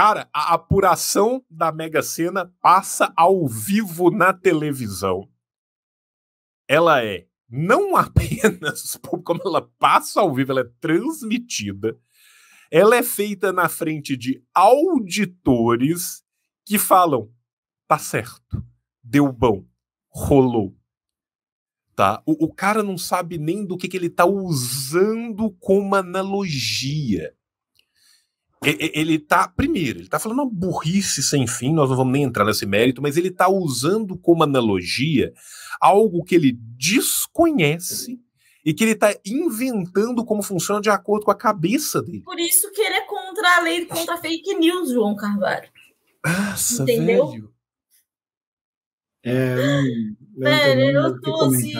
Cara, a apuração da Mega Sena passa ao vivo na televisão. Ela é não apenas como ela passa ao vivo, ela é transmitida. Ela é feita na frente de auditores que falam: tá certo, deu bom, rolou. Tá? O, o cara não sabe nem do que, que ele tá usando como analogia ele tá, primeiro, ele tá falando uma burrice sem fim, nós não vamos nem entrar nesse mérito, mas ele tá usando como analogia algo que ele desconhece e que ele tá inventando como funciona de acordo com a cabeça dele. Por isso que ele é contra a lei, contra a fake news, João Carvalho. Nossa, Entendeu? velho. É, não, é, eu, eu tô assim...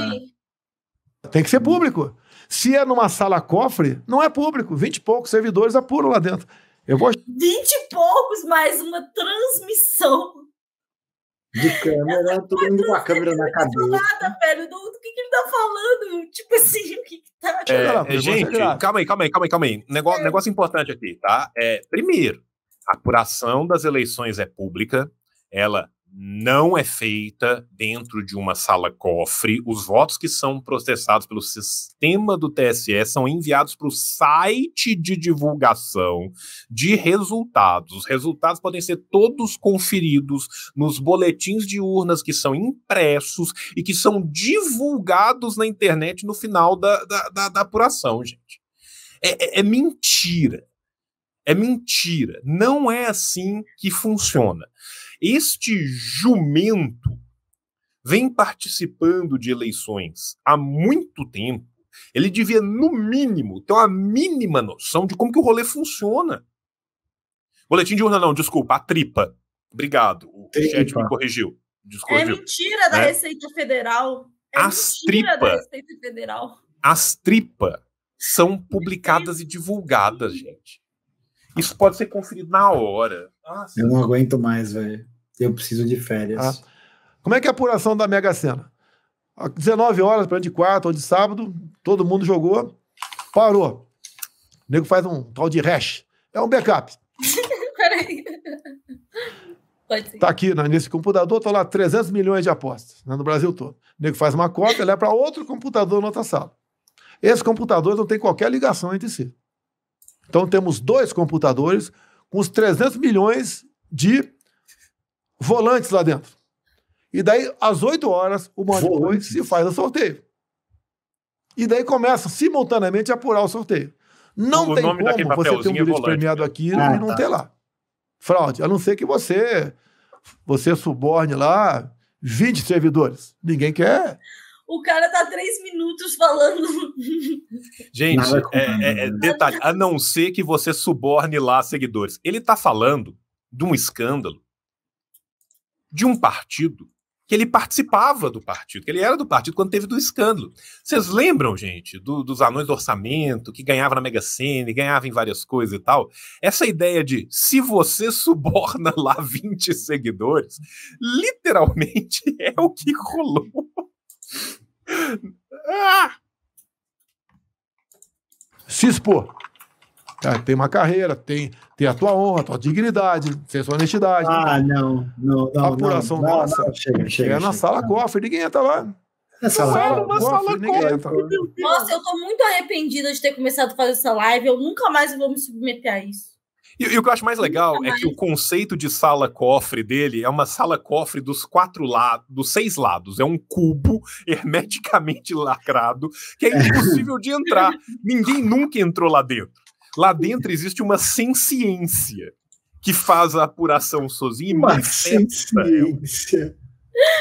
Tem que ser público. Se é numa sala cofre, não é público. Vinte e poucos servidores apuram lá dentro. Eu vou... 20 e poucos, mais uma transmissão. De câmera, tô mundo com a câmera na cabeça. Nada, velho. Do, do que, que ele tá falando? Tipo assim, o que, que tá. É, lá, é, gente, calma aí, calma aí, calma aí, calma aí. Negócio, é. negócio importante aqui, tá? É, primeiro, a apuração das eleições é pública, ela não é feita dentro de uma sala cofre. Os votos que são processados pelo sistema do TSE são enviados para o site de divulgação de resultados. Os resultados podem ser todos conferidos nos boletins de urnas que são impressos e que são divulgados na internet no final da, da, da, da apuração, gente. é, é, é mentira. É mentira. Não é assim que funciona. Este jumento vem participando de eleições há muito tempo. Ele devia, no mínimo, ter uma mínima noção de como que o rolê funciona. Boletim de urna, não, desculpa, a tripa. Obrigado. O tripa. chat me corrigiu. é mentira da é. Receita Federal. É as tripas. As tripas são publicadas e divulgadas, gente. Isso pode ser conferido na hora. Nossa. Eu não aguento mais, velho. Eu preciso de férias. Ah. Como é que é a apuração da Mega Sena? Às 19 horas, para de quarta ou de sábado, todo mundo jogou, parou. O nego faz um tal de hash. É um backup. Peraí. Pode ser. Tá aqui né, nesse computador, está lá 300 milhões de apostas né, no Brasil todo. O nego faz uma cópia, leva para outro computador na outra sala. Esses computadores não têm qualquer ligação entre si. Então temos dois computadores com uns 300 milhões de volantes lá dentro. E daí, às 8 horas, uma hora depois, se faz o sorteio. E daí começa simultaneamente a apurar o sorteio. Não o tem como você ter um bilhete é premiado né? aqui ah, e não tá. ter lá. Fraude. A não ser que você, você suborne lá 20 servidores. Ninguém quer o cara tá três minutos falando. Gente, é, é, é, detalhe: a não ser que você suborne lá seguidores. Ele tá falando de um escândalo de um partido que ele participava do partido, que ele era do partido quando teve do escândalo. Vocês lembram, gente, do, dos anões do orçamento, que ganhava na Mega Sena, ganhava em várias coisas e tal? Essa ideia de se você suborna lá 20 seguidores, literalmente é o que rolou ah! Se expor. tem uma carreira, tem, tem a tua honra, a tua dignidade, tem a sua honestidade. Ah, não, não, não. A apuração não, nossa. Não, chega, chega, é na sala não. cofre, ninguém entra lá. Essa sala, uma sala cofre. Nossa, eu tô muito arrependida de ter começado a fazer essa live. Eu nunca mais vou me submeter a isso. E, e, o que eu acho mais legal é, é que o conceito de sala-cofre dele é uma sala-cofre dos quatro lados, dos seis lados. É um cubo hermeticamente lacrado que é impossível de entrar. Ninguém nunca entrou lá dentro. Lá dentro existe uma ciência que faz a apuração sozinha e ciência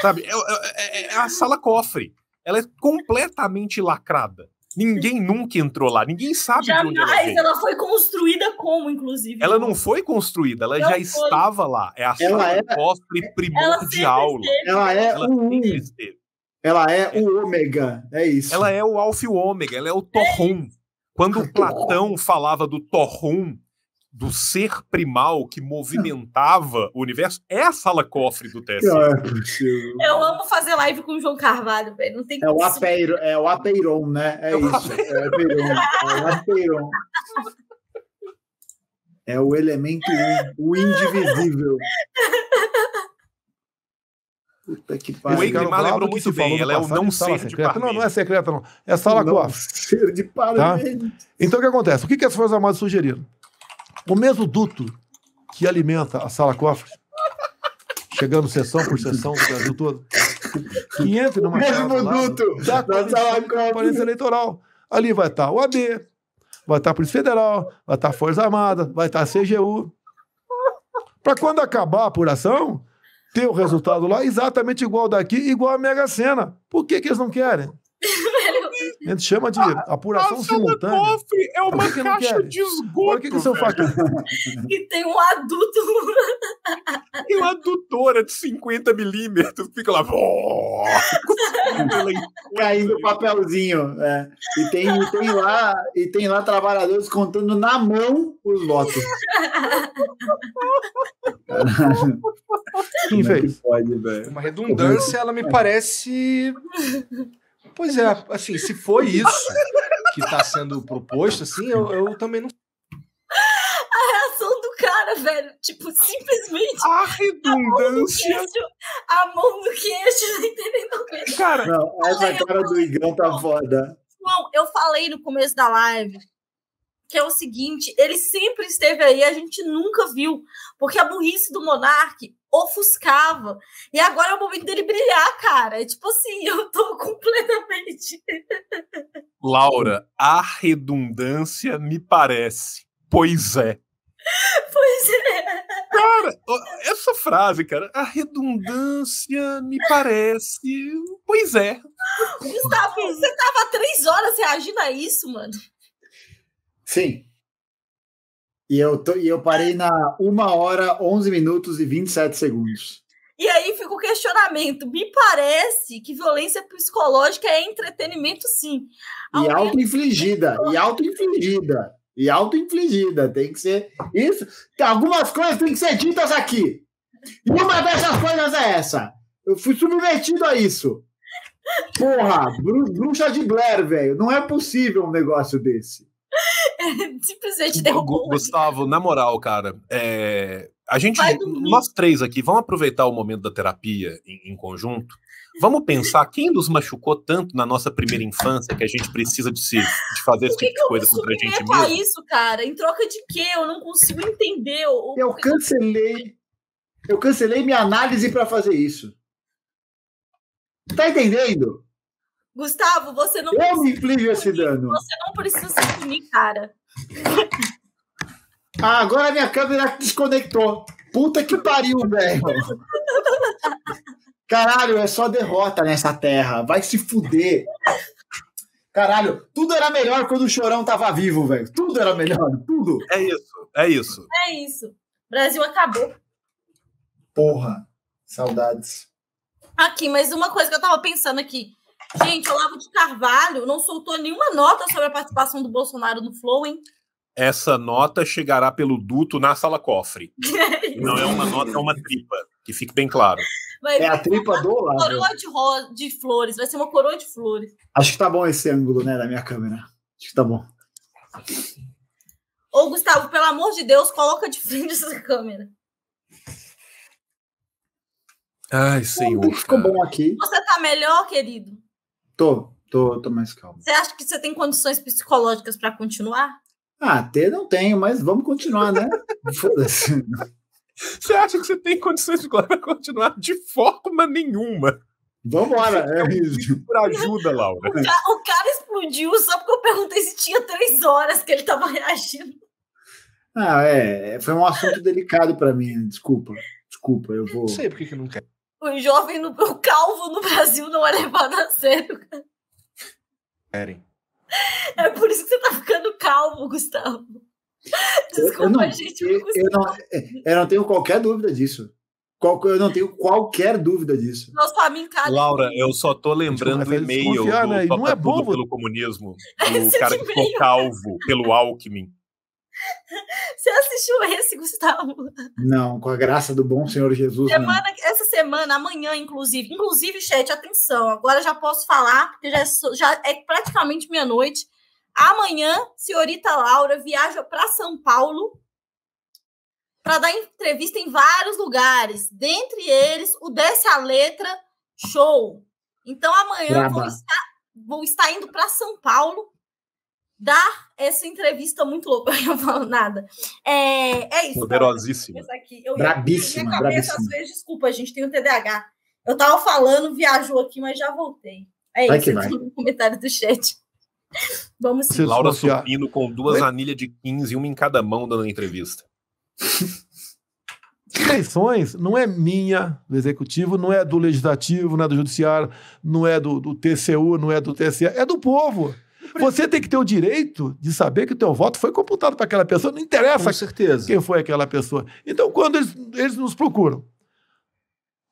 Sabe? É, é, é, é a sala-cofre. Ela é completamente lacrada. Ninguém nunca entrou lá, ninguém sabe Jamais de onde ela veio. ela foi construída como, inclusive. Ela não foi construída, ela já foi. estava lá. É a chave postre primordial. Ela é ela um. Ela é, é o ômega, é isso. Ela é o alfa e o ômega, ela é o é torrum. Quando Platão falava do torrum, do ser primal que movimentava o universo é a sala cofre do TSE. Eu amo fazer live com o João Carvalho, velho. Não tem é o, apeiro, é o Apeiron, né? É, é isso. É Apeiron. É o Apeiron. É o elemento o indivisível. Puta que pariu. O Eichmann lembrou muito bem. Ela é o não ser de secreta. Não, não é secreta, não. É sala não cofre. Ser de parabéns. Tá? Então, o que acontece? O que, que as Forças Armadas sugeriram? o mesmo duto que alimenta a sala cofre, chegando sessão por sessão do Brasil todo, que entra numa mesmo duto lá, da, da sala cofre. eleitoral. Ali vai estar tá o AB, vai estar tá a Polícia Federal, vai estar tá a Força Armada, vai estar a CGU. Para quando acabar a apuração, ter o resultado lá exatamente igual daqui, igual a Mega Sena. Por que, que eles não querem? A gente chama de a, ah, apuração simultânea. Cofre é uma que caixa de esgoto. O que, que seu faca? e tem um adulto. tem uma adutora de 50 milímetros. Fica lá. Caindo o papelzinho. É. E, tem, e, tem lá, e tem lá trabalhadores contando na mão os votos. Quem é fez? uma redundância, ela me parece Pois é, assim, se foi isso que está sendo proposto, assim, eu, eu também não a reação do cara, velho. Tipo, simplesmente. A redundância. A mão do queixo, entendendo o Cara, essa cara do Igão tá foda. João, eu falei no começo da live que é o seguinte: ele sempre esteve aí, a gente nunca viu. Porque a burrice do Monark ofuscava. E agora é o momento dele brilhar, cara. É tipo assim, eu tô completamente. Laura, a redundância me parece. Pois é. Pois é. Cara, essa frase, cara, a redundância me parece. Pois é. Gustavo, você tava três horas reagindo a isso, mano. Sim. E eu, tô, e eu parei na 1 hora, 11 minutos e 27 segundos. E aí fica o questionamento. Me parece que violência psicológica é entretenimento, sim. Ao e auto-infligida, e auto-infligida, e auto-infligida. Tem que ser isso. Algumas coisas têm que ser ditas aqui. E uma dessas coisas é essa. Eu fui submetido a isso. Porra, bruxa de Blair, velho. Não é possível um negócio desse. Simplesmente derrubou. Gustavo, na moral, cara, é, a gente, nós três aqui, vamos aproveitar o momento da terapia em, em, conjunto. Vamos pensar quem nos machucou tanto na nossa primeira infância que a gente precisa de, se, de fazer esse tipo de coisa contra a gente mesmo. isso, cara? Em troca de quê? Eu não consigo entender. Eu cancelei. Eu cancelei minha análise para fazer isso. Tá entendendo? Gustavo, você não. Eu me inflijo esse dano. Você não precisa se punir, cara. Ah, agora minha câmera desconectou. Puta que pariu, velho. Caralho, é só derrota nessa terra. Vai se fuder. Caralho, tudo era melhor quando o Chorão tava vivo, velho. Tudo era melhor, tudo. É isso, é isso. É isso. Brasil acabou. Porra, saudades. Aqui, mas uma coisa que eu tava pensando aqui. Gente, o Lavo de Carvalho não soltou nenhuma nota sobre a participação do Bolsonaro no Flow, hein? Essa nota chegará pelo duto na sala cofre. É não é uma nota, é uma tripa, que fique bem claro. Vai é a tripa do Lavo. Coroa de, ro... de flores, vai ser uma coroa de flores. Acho que tá bom esse ângulo, né, da minha câmera. Acho que tá bom. Ô, Gustavo, pelo amor de Deus, coloca de frente essa câmera. Ai, senhor. Ficou bom aqui. Você tá melhor, querido? Tô, tô, tô mais calmo. Você acha que você tem condições psicológicas para continuar? Ah, ter não tenho, mas vamos continuar, né? Foda-se. Você acha que você tem condições psicológicas para continuar de forma nenhuma? Vambora, é isso. Por ajuda, Laura. O cara, o cara, explodiu só porque eu perguntei se tinha três horas que ele estava reagindo. Ah, é. Foi um assunto delicado para mim, desculpa. Desculpa, eu vou. Não sei por que, que não quero o jovem, no, o calvo no Brasil não é levado a sério. Peraí. É por isso que você tá ficando calvo, Gustavo. Desculpa, eu não, gente. Eu, eu, não, eu não tenho qualquer dúvida disso. Qual, eu não tenho qualquer dúvida disso. Nós tá Laura, eu só tô lembrando o é e-mail do né? Não é bom, pelo comunismo, do cara que ficou calvo pelo Alckmin. Você assistiu esse, Gustavo? Não, com a graça do bom Senhor Jesus. Semana, essa semana, amanhã, inclusive. Inclusive, chat, atenção, agora já posso falar, porque já é, já é praticamente meia-noite. Amanhã, senhorita Laura viaja para São Paulo para dar entrevista em vários lugares, dentre eles o Desce a Letra Show. Então, amanhã vou estar, vou estar indo para São Paulo dar essa entrevista muito louca, eu não falo nada. É, é isso. Poderosíssima. Tá, brabíssima, minha cabeça, brabíssima. Vezes, desculpa, gente, tem o um TDAH. Eu tava falando, viajou aqui, mas já voltei. É vai isso, é o comentário do chat. Vamos seguir. Laura Supino com duas anilhas de 15, uma em cada mão dando entrevista. Eleições não é minha do executivo, não é do legislativo, não é do judiciário, não é do, do TCU, não é do TSE, é do povo. Você tem que ter o direito de saber que o teu voto foi computado para aquela pessoa, não interessa Com certeza. quem foi aquela pessoa. Então, quando eles, eles nos procuram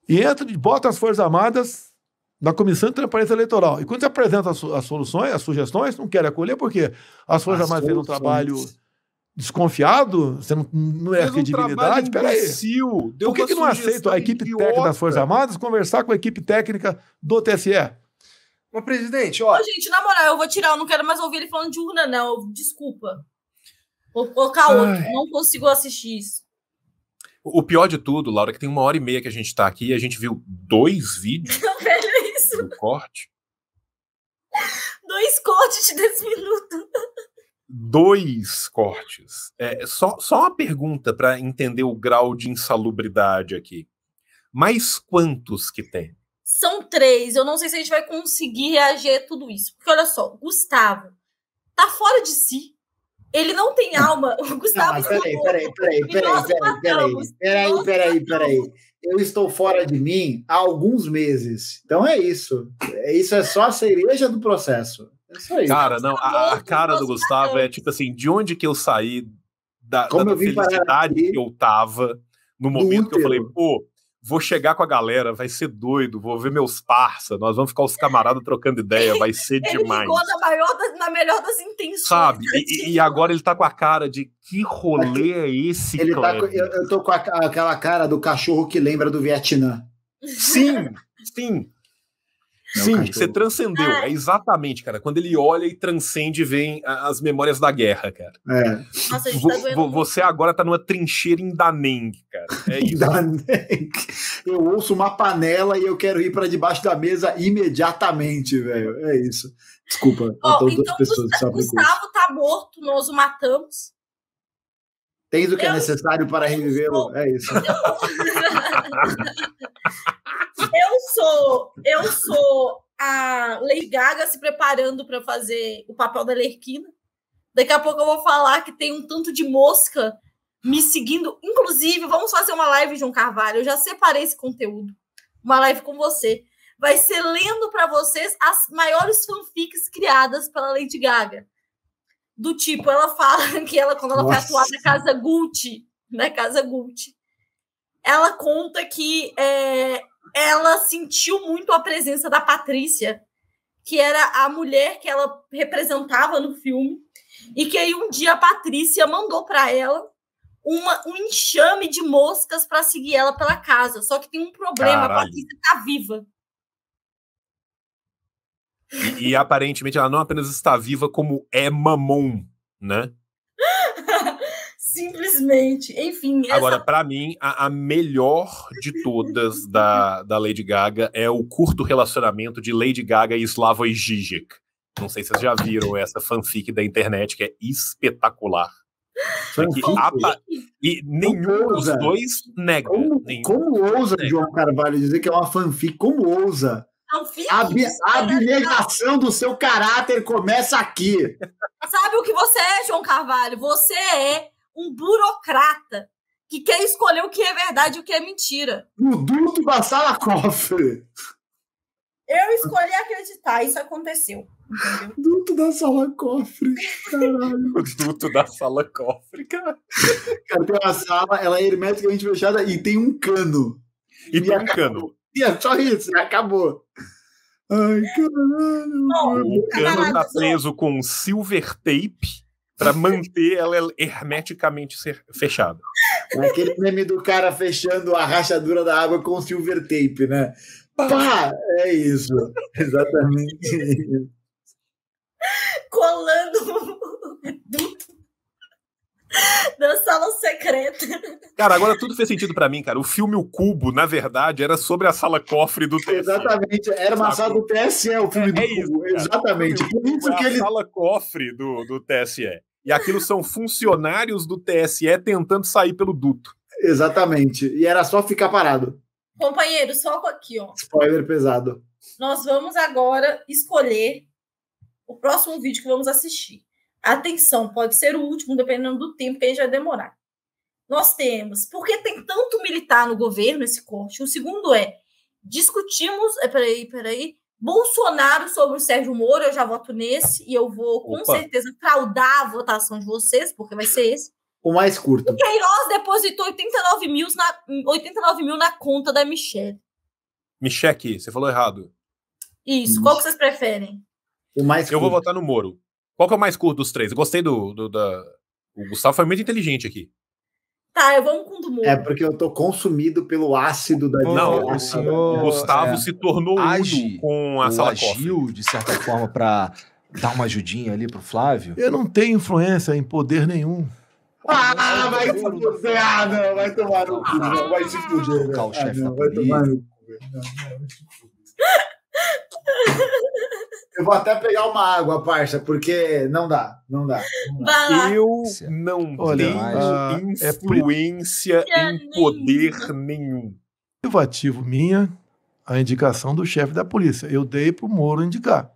e entram, botam as Forças Armadas na Comissão de Transparência Eleitoral, e quando você apresenta as, as soluções, as sugestões, não querem acolher, porque as Forças as Armadas têm um trabalho desconfiado? Você não, não é credibilidade? Um Peraí. Por que, que não aceito a equipe idiota. técnica das Forças Armadas conversar com a equipe técnica do TSE? Mas, presidente, ó. gente, na moral, eu vou tirar, eu não quero mais ouvir ele falando de urna, não. Desculpa. Vou colocar outro, não consigo assistir isso. O pior de tudo, Laura, é que tem uma hora e meia que a gente tá aqui e a gente viu dois vídeos Velho, isso. do corte. Dois cortes de 10 minutos. Dois cortes. É, só, só uma pergunta para entender o grau de insalubridade aqui. Mais quantos que tem? São três. Eu não sei se a gente vai conseguir reagir a tudo isso. Porque olha só, Gustavo tá fora de si. Ele não tem alma. O Gustavo. peraí, peraí, peraí, peraí, peraí, peraí, peraí, peraí, peraí. Eu estou fora de mim há alguns meses. Então é isso. É, isso é só a cereja do processo. É isso Cara, não, a, a cara do Gustavo é tipo assim: de onde que eu saí da, Como da eu felicidade que eu tava no momento que eu falei, pô, vou chegar com a galera, vai ser doido, vou ver meus parça, nós vamos ficar os camaradas trocando ideia, vai ser ele demais. Ele ficou na, maior na melhor das intenções. Sabe? E, assim. e, agora ele tá com a cara de que rolê é esse, ele tá com, eu, eu tô com a, aquela cara do cachorro que lembra do Vietnã. Sim, sim. Né, Sim, né, você transcendeu. É. é exatamente, cara. Quando ele olha e transcende, vem as memórias da guerra, cara. É. Nossa, tá você agora tá numa trincheira em Daneng, cara. É isso. Daneng. Eu ouço uma panela e eu quero ir para debaixo da mesa imediatamente, velho. É isso. Desculpa oh, a todas então as pessoas Gustavo, que Gustavo tá morto, nós o matamos. Tens o que é eu... é necessário para revivê-lo. É isso. Eu... sou, eu sou a Lady Gaga se preparando para fazer o papel da Lerquina. Daqui a pouco eu vou falar que tem um tanto de mosca me seguindo. Inclusive, vamos fazer uma live, João Carvalho. Eu já separei esse conteúdo. Uma live com você. Vai ser lendo para vocês as maiores fanfics criadas pela Lady Gaga do tipo, ela fala que ela, quando ela Nossa. foi atuar na casa Gucci, na casa Gucci, ela conta que é, ela sentiu muito a presença da Patrícia, que era a mulher que ela representava no filme, e que aí um dia a Patrícia mandou para ela uma, um enxame de moscas para seguir ela pela casa. Só que tem um problema, Caralho. a Patrícia tá viva. E, e, aparentemente ela não apenas está viva, como é mamon, né? Simplesmente. Enfim. Essa... Agora, para mim, a, a, melhor de todas da, da Lady Gaga é o curto relacionamento de Lady Gaga e Slavoj Zizek. Não sei se vocês já viram essa fanfic da internet que é espetacular. Que apa... E nenhum dos dois nega. Como, como ousa nega. João Carvalho dizer que é uma fanfic? Como ousa? A abnegação do seu caráter começa aqui. Sabe o que você é, João Carvalho? Você é um burocrata que quer escolher o que é verdade e o que é mentira. O duto da sala cofre. Eu escolhi acreditar, isso aconteceu. Entendeu? Duto da sala cofre. Caralho. o duto da sala cofre, cara. cara tem uma sala, ela é hermeticamente fechada e tem um cano. E, e tem um cano. É só isso, acabou. Ai, caralho. Não, o Cano tá preso com silver tape para manter ela hermeticamente fechada. Aquele meme do cara fechando a rachadura da água com silver tape, né? Pá! É isso. Exatamente. Colando o reduto da sala secreta. Cara, agora tudo fez sentido para mim, cara. O filme O Cubo, na verdade, era sobre a sala cofre do TSE. Exatamente, era uma sala do TSE, o filme é, do é Cubo. Isso, Exatamente. É Por isso que ele. A sala cofre do, do TSE. E aquilo são funcionários do TSE tentando sair pelo duto. Exatamente. E era só ficar parado. Companheiro, só aqui, ó. Spoiler pesado. Nós vamos agora escolher o próximo vídeo que vamos assistir. Atenção, pode ser o último, dependendo do tempo que a gente vai demorar. Nós temos, porque tem tanto militar no governo esse corte? O segundo é, discutimos, é, peraí, peraí, Bolsonaro sobre o Sérgio Moro, eu já voto nesse, e eu vou com Opa. certeza fraudar a votação de vocês, porque vai ser esse. O mais curto. O Queiroz depositou 89 mil na, 89 mil na conta da Michelle. Michelle, você falou errado. Isso, qual que vocês preferem? O mais Eu vou votar no Moro. Qual que é o mais curto dos três? Eu gostei do, do da... O Gustavo foi muito inteligente aqui. Tá, eu vou com o do mundo. É porque eu tô consumido pelo ácido da Não, o senhor Gustavo é, se tornou age, com a sala agiu, de certa forma, para dar uma ajudinha ali pro Flávio. Eu não tenho influência em poder nenhum. Ah, vai se fuder! Ah, não, vai tomar no cu, não, ah, vai se fuder. Né? Ah, não, vai tomar no cu. Eu vou até pegar uma água, parça, porque não dá, não dá. Não dá. Eu não Olha, tenho influência é... em poder nenhum. ativo minha, a indicação do chefe da polícia. Eu dei para o Moro indicar.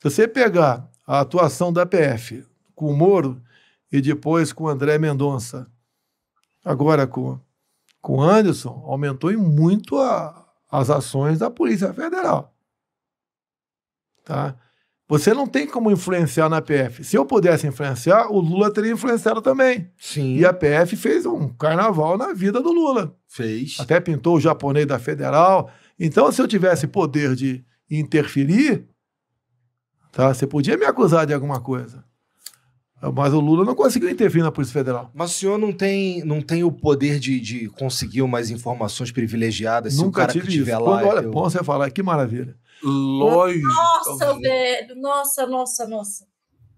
Se você pegar a atuação da PF com o Moro e depois com o André Mendonça, agora com, com o Anderson, aumentou muito a, as ações da Polícia Federal. Tá? Você não tem como influenciar na PF. Se eu pudesse influenciar, o Lula teria influenciado também. Sim. E a PF fez um carnaval na vida do Lula. Fez. Até pintou o japonês da federal. Então, se eu tivesse poder de interferir, tá? Você podia me acusar de alguma coisa. Mas o Lula não conseguiu intervir na Polícia Federal. Mas o senhor não tem, não tem o poder de, de conseguir umas informações privilegiadas Nunca se o cara tive que tiver isso. lá. Quando, é olha, eu... bom você falar, que maravilha. Lógico. Nossa, velho. Nossa, nossa, nossa.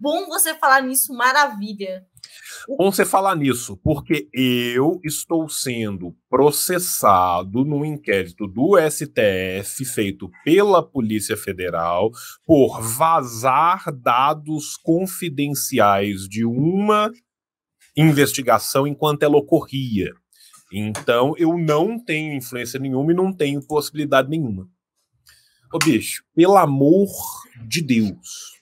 Bom você falar nisso, maravilha. Bom você falar nisso, porque eu estou sendo processado no inquérito do STF feito pela Polícia Federal por vazar dados confidenciais de uma investigação enquanto ela ocorria. Então eu não tenho influência nenhuma e não tenho possibilidade nenhuma. Ô, bicho, pelo amor de Deus,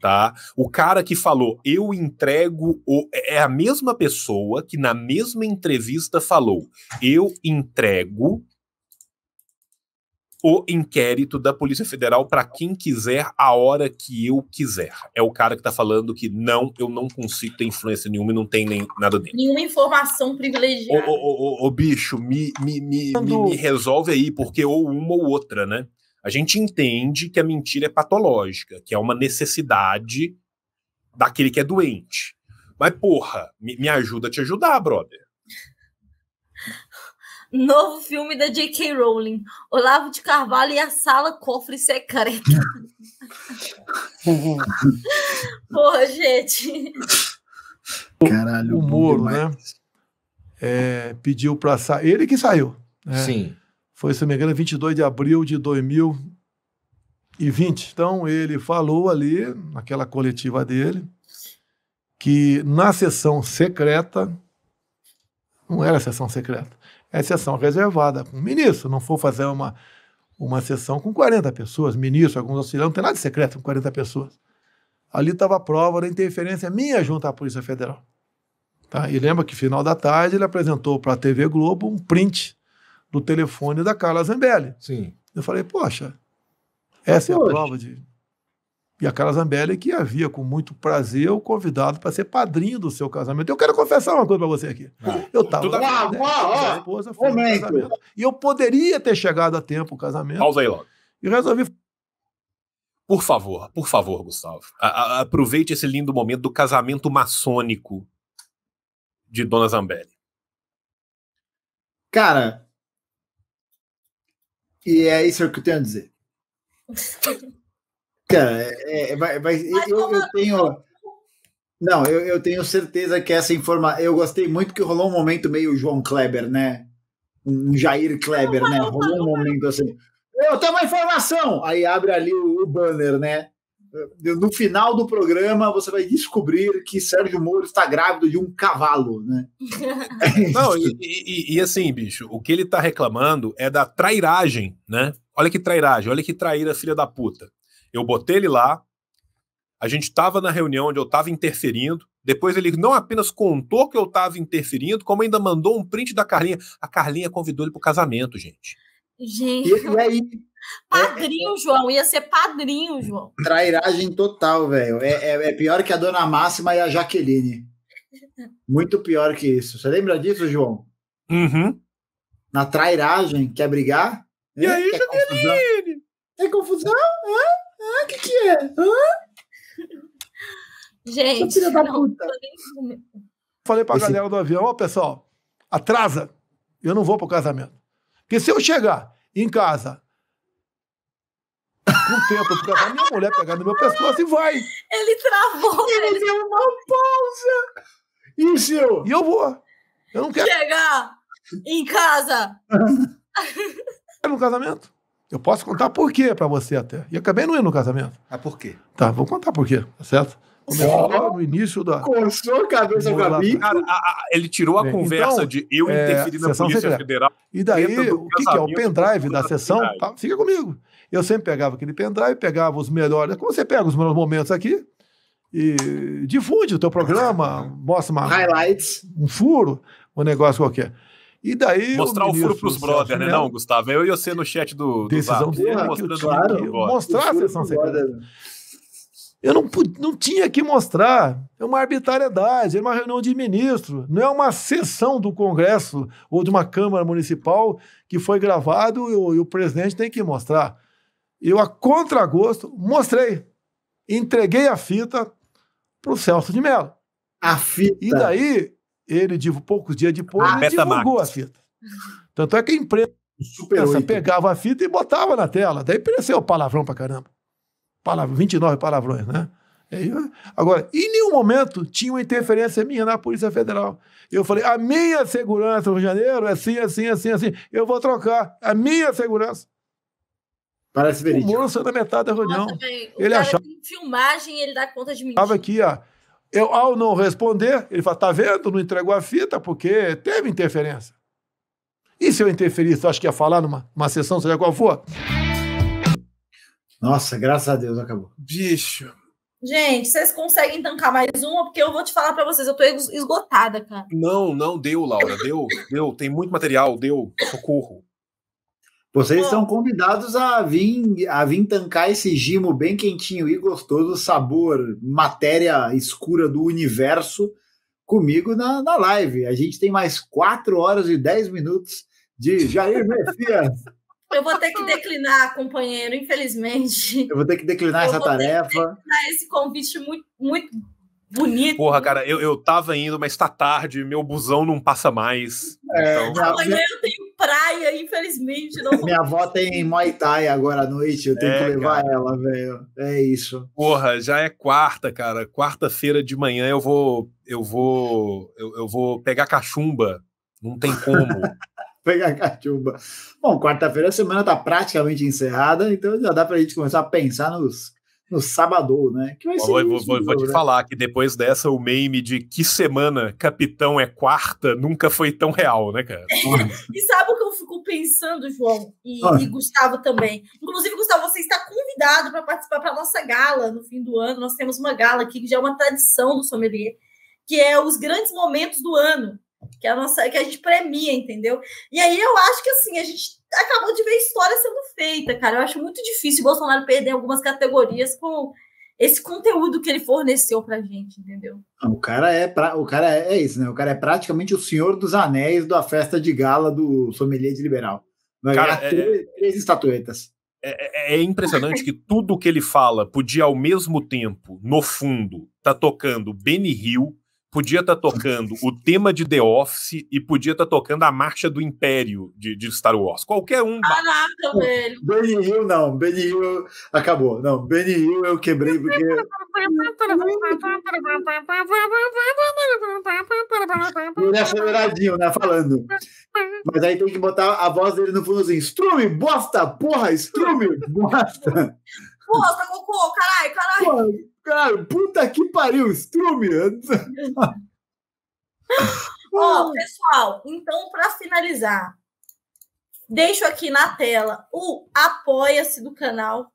tá? O cara que falou, eu entrego o. É, é a mesma pessoa que na mesma entrevista falou, eu entrego o inquérito da Polícia Federal para quem quiser, a hora que eu quiser. É o cara que está falando que não, eu não consigo ter influência nenhuma e não tem nem nada dentro. Nenhuma informação privilegiada. Ô, ô, ô, ô bicho, me, me, me, me, resolve aí, porque ou uma ou outra, né? A gente entende que a mentira é patológica, que é uma necessidade daquele que é doente. Mas, porra, me, me ajuda a te ajudar, brother. Novo filme da J.K. Rowling. Olavo de Carvalho e a Sala Cofre Secreta. Porra, gente. Caralho, o Moro, né? É, pediu pra sair. Ele que saiu. Né? Sim. Foi, se não me engano, 22 de abril de 2020. Então, ele falou ali, naquela coletiva dele, que na sessão secreta, não era sessão secreta, é sessão reservada com o ministro, não for fazer uma, uma sessão com 40 pessoas, ministro, alguns auxiliares, não tem nada de secreto com 40 pessoas. Ali estava a prova da interferência minha junto à Polícia Federal. Tá? E lembra que final da tarde ele apresentou para a TV Globo um print do telefone da Carla Zambelli. Sim. Eu falei, poxa, essa é a prova de. E a Carla Zambelli que havia, com muito prazer, o convidado para ser padrinho do seu casamento. Eu quero confessar uma coisa para você aqui. Ah. Eu estava. Tá lá, né? minha esposa foi momento. casamento. E eu poderia ter chegado a tempo o casamento. Pausa aí logo. E resolvi. Por favor, por favor, Gustavo. A, a, aproveite esse lindo momento do casamento maçônico de Dona Zambelli. Cara, e é isso que eu tenho a dizer. Cara, é, é, vai, vai, eu, eu, tenho. Não, eu, eu, tenho certeza que essa informação. Eu gostei muito que rolou um momento meio João Kleber, né? Um Jair Kleber, né? Rolou um momento assim. Eu tenho uma informação! Aí abre ali o, o banner, né? É, no final do programa você vai descobrir que Sérgio Moro está grávido de um cavalo, né? É não, e, e, e assim, bicho, o que ele está reclamando é da trairagem, né? Olha que trairagem, olha que traíra, filha da puta. Eu botei ele lá, a gente estava na reunião onde eu estava interferindo, depois ele não apenas contou que eu estava interferindo, como ainda mandou um print da Carlinha. A Carlinha convidou ele para o casamento, gente. Gente. E, e aí, Padrinho, é, João. Ia ser padrinho, João. Trairagem total, velho. É, é, é, pior que a Dona Máxima e a Jaqueline. Muito pior que isso. Você lembra disso, João? Uhum. Na trairagem, quer brigar? E aí, Jaqueline? tem confusão? Hã? Hã? O que, que é? Hã? Gente, não, não nem... falei pra Esse... galera do avião, ó, pessoal, atrasa. Eu não vou pro casamento. Porque se eu chegar em casa com tempo, porque a minha mulher pegar no meu pescoço e vai. Ele travou. Ele, ele... deu uma pausa. E o E eu vou. Eu não quero. Chegar em casa. é no casamento. Eu posso contar por quê para você até. E acabei não indo no casamento. Ah, por quê? Tá, vou contar por quê, tá certo? Começou é no início da. Coçou a cabeça pra mim. ele tirou a é, conversa então, de eu interferir é, na Polícia Federal. E daí, o que, que, é? O pendrive da, da sessão? Tá, fica comigo. Eu sempre pegava aquele pendrive, pegava os melhores. Como você pega os melhores momentos aqui e difunde o teu programa, mostra uma, highlights, um furo, um negócio qualquer. E daí mostrar o, o furo para os brothers, né? Não, Gustavo, eu e você no chat do, do decisão do Zap, mostrando claro, mostrar a sessão secreta. Eu não, não tinha que mostrar. É uma arbitrariedade, é uma reunião de ministro, não é uma sessão do Congresso ou de uma Câmara Municipal que foi gravado e o, e o presidente tem que mostrar eu, a contragosto, mostrei. Entreguei a fita para o Celso de Mello. A fita? E daí, ele, de, poucos dias depois, ah, divulgou Max. a fita. Tanto é que a empresa pegava a fita e botava na tela. Daí apareceu palavrão para caramba. Palavra, 29 palavrões, né? agora, em nenhum momento tinha uma interferência minha na Polícia Federal. Eu falei, a minha segurança no Rio de Janeiro é assim, assim, assim, assim. Eu vou trocar a minha segurança. Parece verídico. O moço é da metade da reunião. Nossa, bem, ele achava. filmagem ele dá conta de mim Estava aqui, ó. Eu, ao não responder, ele fala: tá vendo? Não entregou a fita porque teve interferência. E se eu interferisse? Eu acho que ia falar numa uma sessão, seja qual for. Nossa, graças a Deus acabou. Bicho. Gente, vocês conseguem tancar mais uma? Porque eu vou te falar para vocês, eu tô esgotada, cara. Não, não, deu, Laura, deu, deu. Tem muito material, deu. Socorro. Vocês são convidados a vir, a vir tancar esse gimo bem quentinho e gostoso, sabor, matéria escura do universo, comigo na, na live. A gente tem mais 4 horas e 10 minutos de Jair Messias. Eu vou ter que declinar, companheiro, infelizmente. Eu vou ter que declinar eu essa tarefa. declinar esse convite muito, muito bonito. Porra, cara, eu, eu tava indo, mas tá tarde, meu busão não passa mais. É, então... Amanhã eu tenho praia, infelizmente. Não... Minha avó tem Muay Thai agora à noite, eu tenho é, que levar cara. ela, velho. É isso. Porra, já é quarta, cara. Quarta-feira de manhã eu vou. Eu vou. Eu, eu vou pegar cachumba. Não tem como. pegar cachumba. Bom, quarta-feira a semana tá praticamente encerrada, então já dá pra gente começar a pensar nos no sábado, né? Que vai ser vou, vou, vou, vou te né? falar que depois dessa, o meme de que semana capitão é quarta nunca foi tão real, né, cara? e sabe o que eu fico pensando, João, e, ah. e Gustavo também. Inclusive, Gustavo, você está convidado para participar para nossa gala no fim do ano. Nós temos uma gala aqui que já é uma tradição do sommelier, que é os grandes momentos do ano. Que é a, nossa, que a gente premia, entendeu? E aí eu acho que assim, a gente acabou de ver história sendo feita, cara. Eu acho muito difícil o Bolsonaro perder algumas categorias com esse conteúdo que ele forneceu pra gente, entendeu? Ah, o cara é pra, o cara é, é isso, né? O cara é praticamente o senhor dos anéis da festa de gala do sommelier de liberal. Vai cara, é, três, é, três estatuetas. É, é, é, impressionante que tudo que ele fala podia ao mesmo tempo, no fundo, tá tocando Benny Hill, podia estar tá tocando o tema de The Office e podia estar tá tocando a marcha do Império de, de Star Wars. Qualquer um. Caraca, velho! Benny Hill, não. Benny Hill acabou. Não, Benny Hill eu quebrei porque. Ele é aceleradinho, né? Falando. Mas aí tem que botar a voz dele no fundo assim: Strume, bosta! Porra, Strume, bosta! Porra, Cocô, caralho, caralho! Porra. Cara, puta que pariu, Strume! Ó, oh, pessoal, então para finalizar, deixo aqui na tela o apoia-se do canal.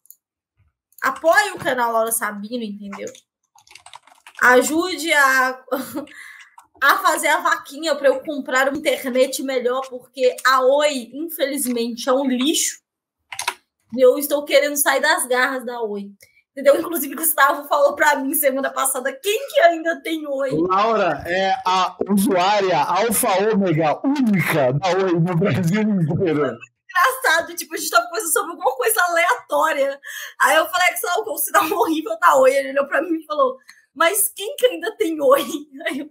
Apoie o canal Laura Sabino, entendeu? Ajude a, a fazer a vaquinha para eu comprar uma internet melhor, porque a Oi, infelizmente, é um lixo. Eu estou querendo sair das garras da Oi. Entendeu? Inclusive, Gustavo falou para mim semana passada quem que ainda tem Oi. Laura é a usuária alfa ômega única da Oi no Brasil inteiro. Engraçado, tipo, a gente tava conversando sobre alguma coisa aleatória. Aí eu falei que sei é o sinal horrível da Oi. Ele olhou para mim e falou: Mas quem que ainda tem Oi? Aí eu...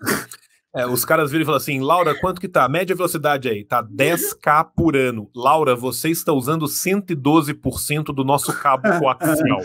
É, os caras viram e falaram assim: Laura, quanto que tá? Média velocidade aí, tá 10k por ano. Laura, você está usando 112% do nosso cabo coaxial.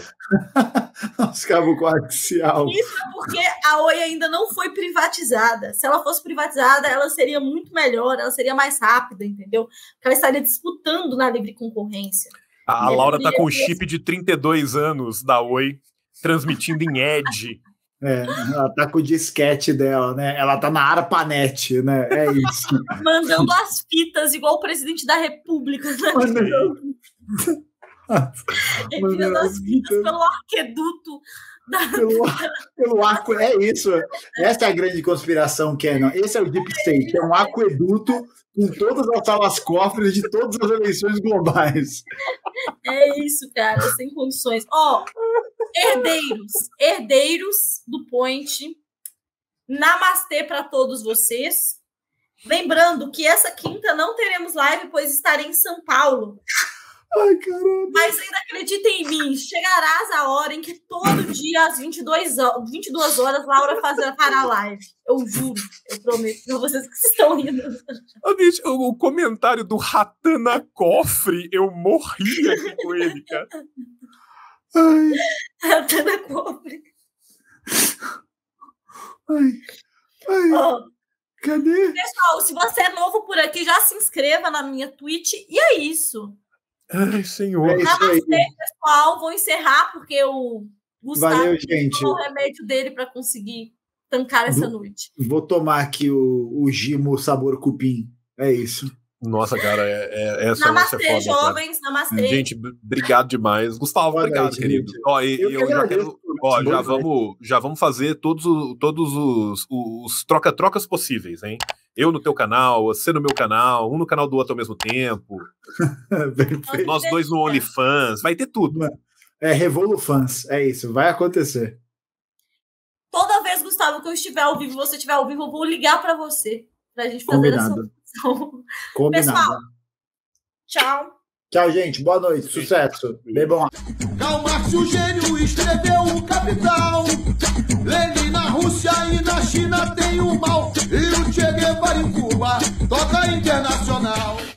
nosso cabo coaxial. Isso é porque a Oi ainda não foi privatizada. Se ela fosse privatizada, ela seria muito melhor, ela seria mais rápida, entendeu? Porque ela estaria disputando na livre concorrência. A, a Laura tá com o chip de 32 anos da Oi, transmitindo em Edge. É, ela tá com o disquete dela, né? Ela tá na Arpanet, né? É isso. Mandando as fitas, igual o presidente da República. Né? Mandando... Mandando as fitas pelo arqueduto. Pelo, pelo arco, é isso. Essa é a grande conspiração, Kenan. Esse é o Deep State, é um aqueduto com todas as salas cofres de todas as eleições globais. É isso, cara, sem condições. Ó, oh, herdeiros, herdeiros do Point. Namastê para todos vocês. Lembrando que essa quinta não teremos live, pois estarei em São Paulo. Ai, caramba. Mas ainda acreditem em mim, chegarás a hora em que todo dia, às 22 horas, 22 horas Laura fazerá para live. Eu juro, eu prometo para vocês que estão rindo. Oh, bicho, o, o, comentário do Ratana Cofre, eu morria aqui com ele, cara. Ai. A Tana Cobre. Ai. Ai. Oh. Cadê? Pessoal, se você é novo por aqui, já se inscreva na minha Twitch. E é isso. Ai, senhor. É Namastê, pessoal. Vou encerrar porque o Gustavo Valeu, o remédio dele para conseguir tancar essa vou, noite. Vou tomar aqui o, o Gimo Sabor Cupim. É isso. Nossa, cara, é, é, essa é namastê, é foda, jovens, namastê. Gente, obrigado demais. Gustavo, obrigado, querido. ó, eu, eu, já quero. Ó, já, né? vamos, já vamos fazer todos, todos os, os troca-trocas possíveis, hein? Eu no teu canal, você no meu canal, um no canal do outro ao mesmo tempo. Nós dois no OnlyFans, vai ter tudo. Mano, é RevoluFans, é isso, vai acontecer. Toda vez, Gustavo, que eu estiver ao vivo, você estiver ao vivo, eu vou ligar para você. Pra gente fazer Combinado. essa então, Combinado. pessoal, tchau. Tchau, gente. Boa noite. Sucesso. Bebam. o Gênio escreveu o Capital. Lenin na Rússia e na China tem o mal. E o Che Guevara em Cuba toca internacional.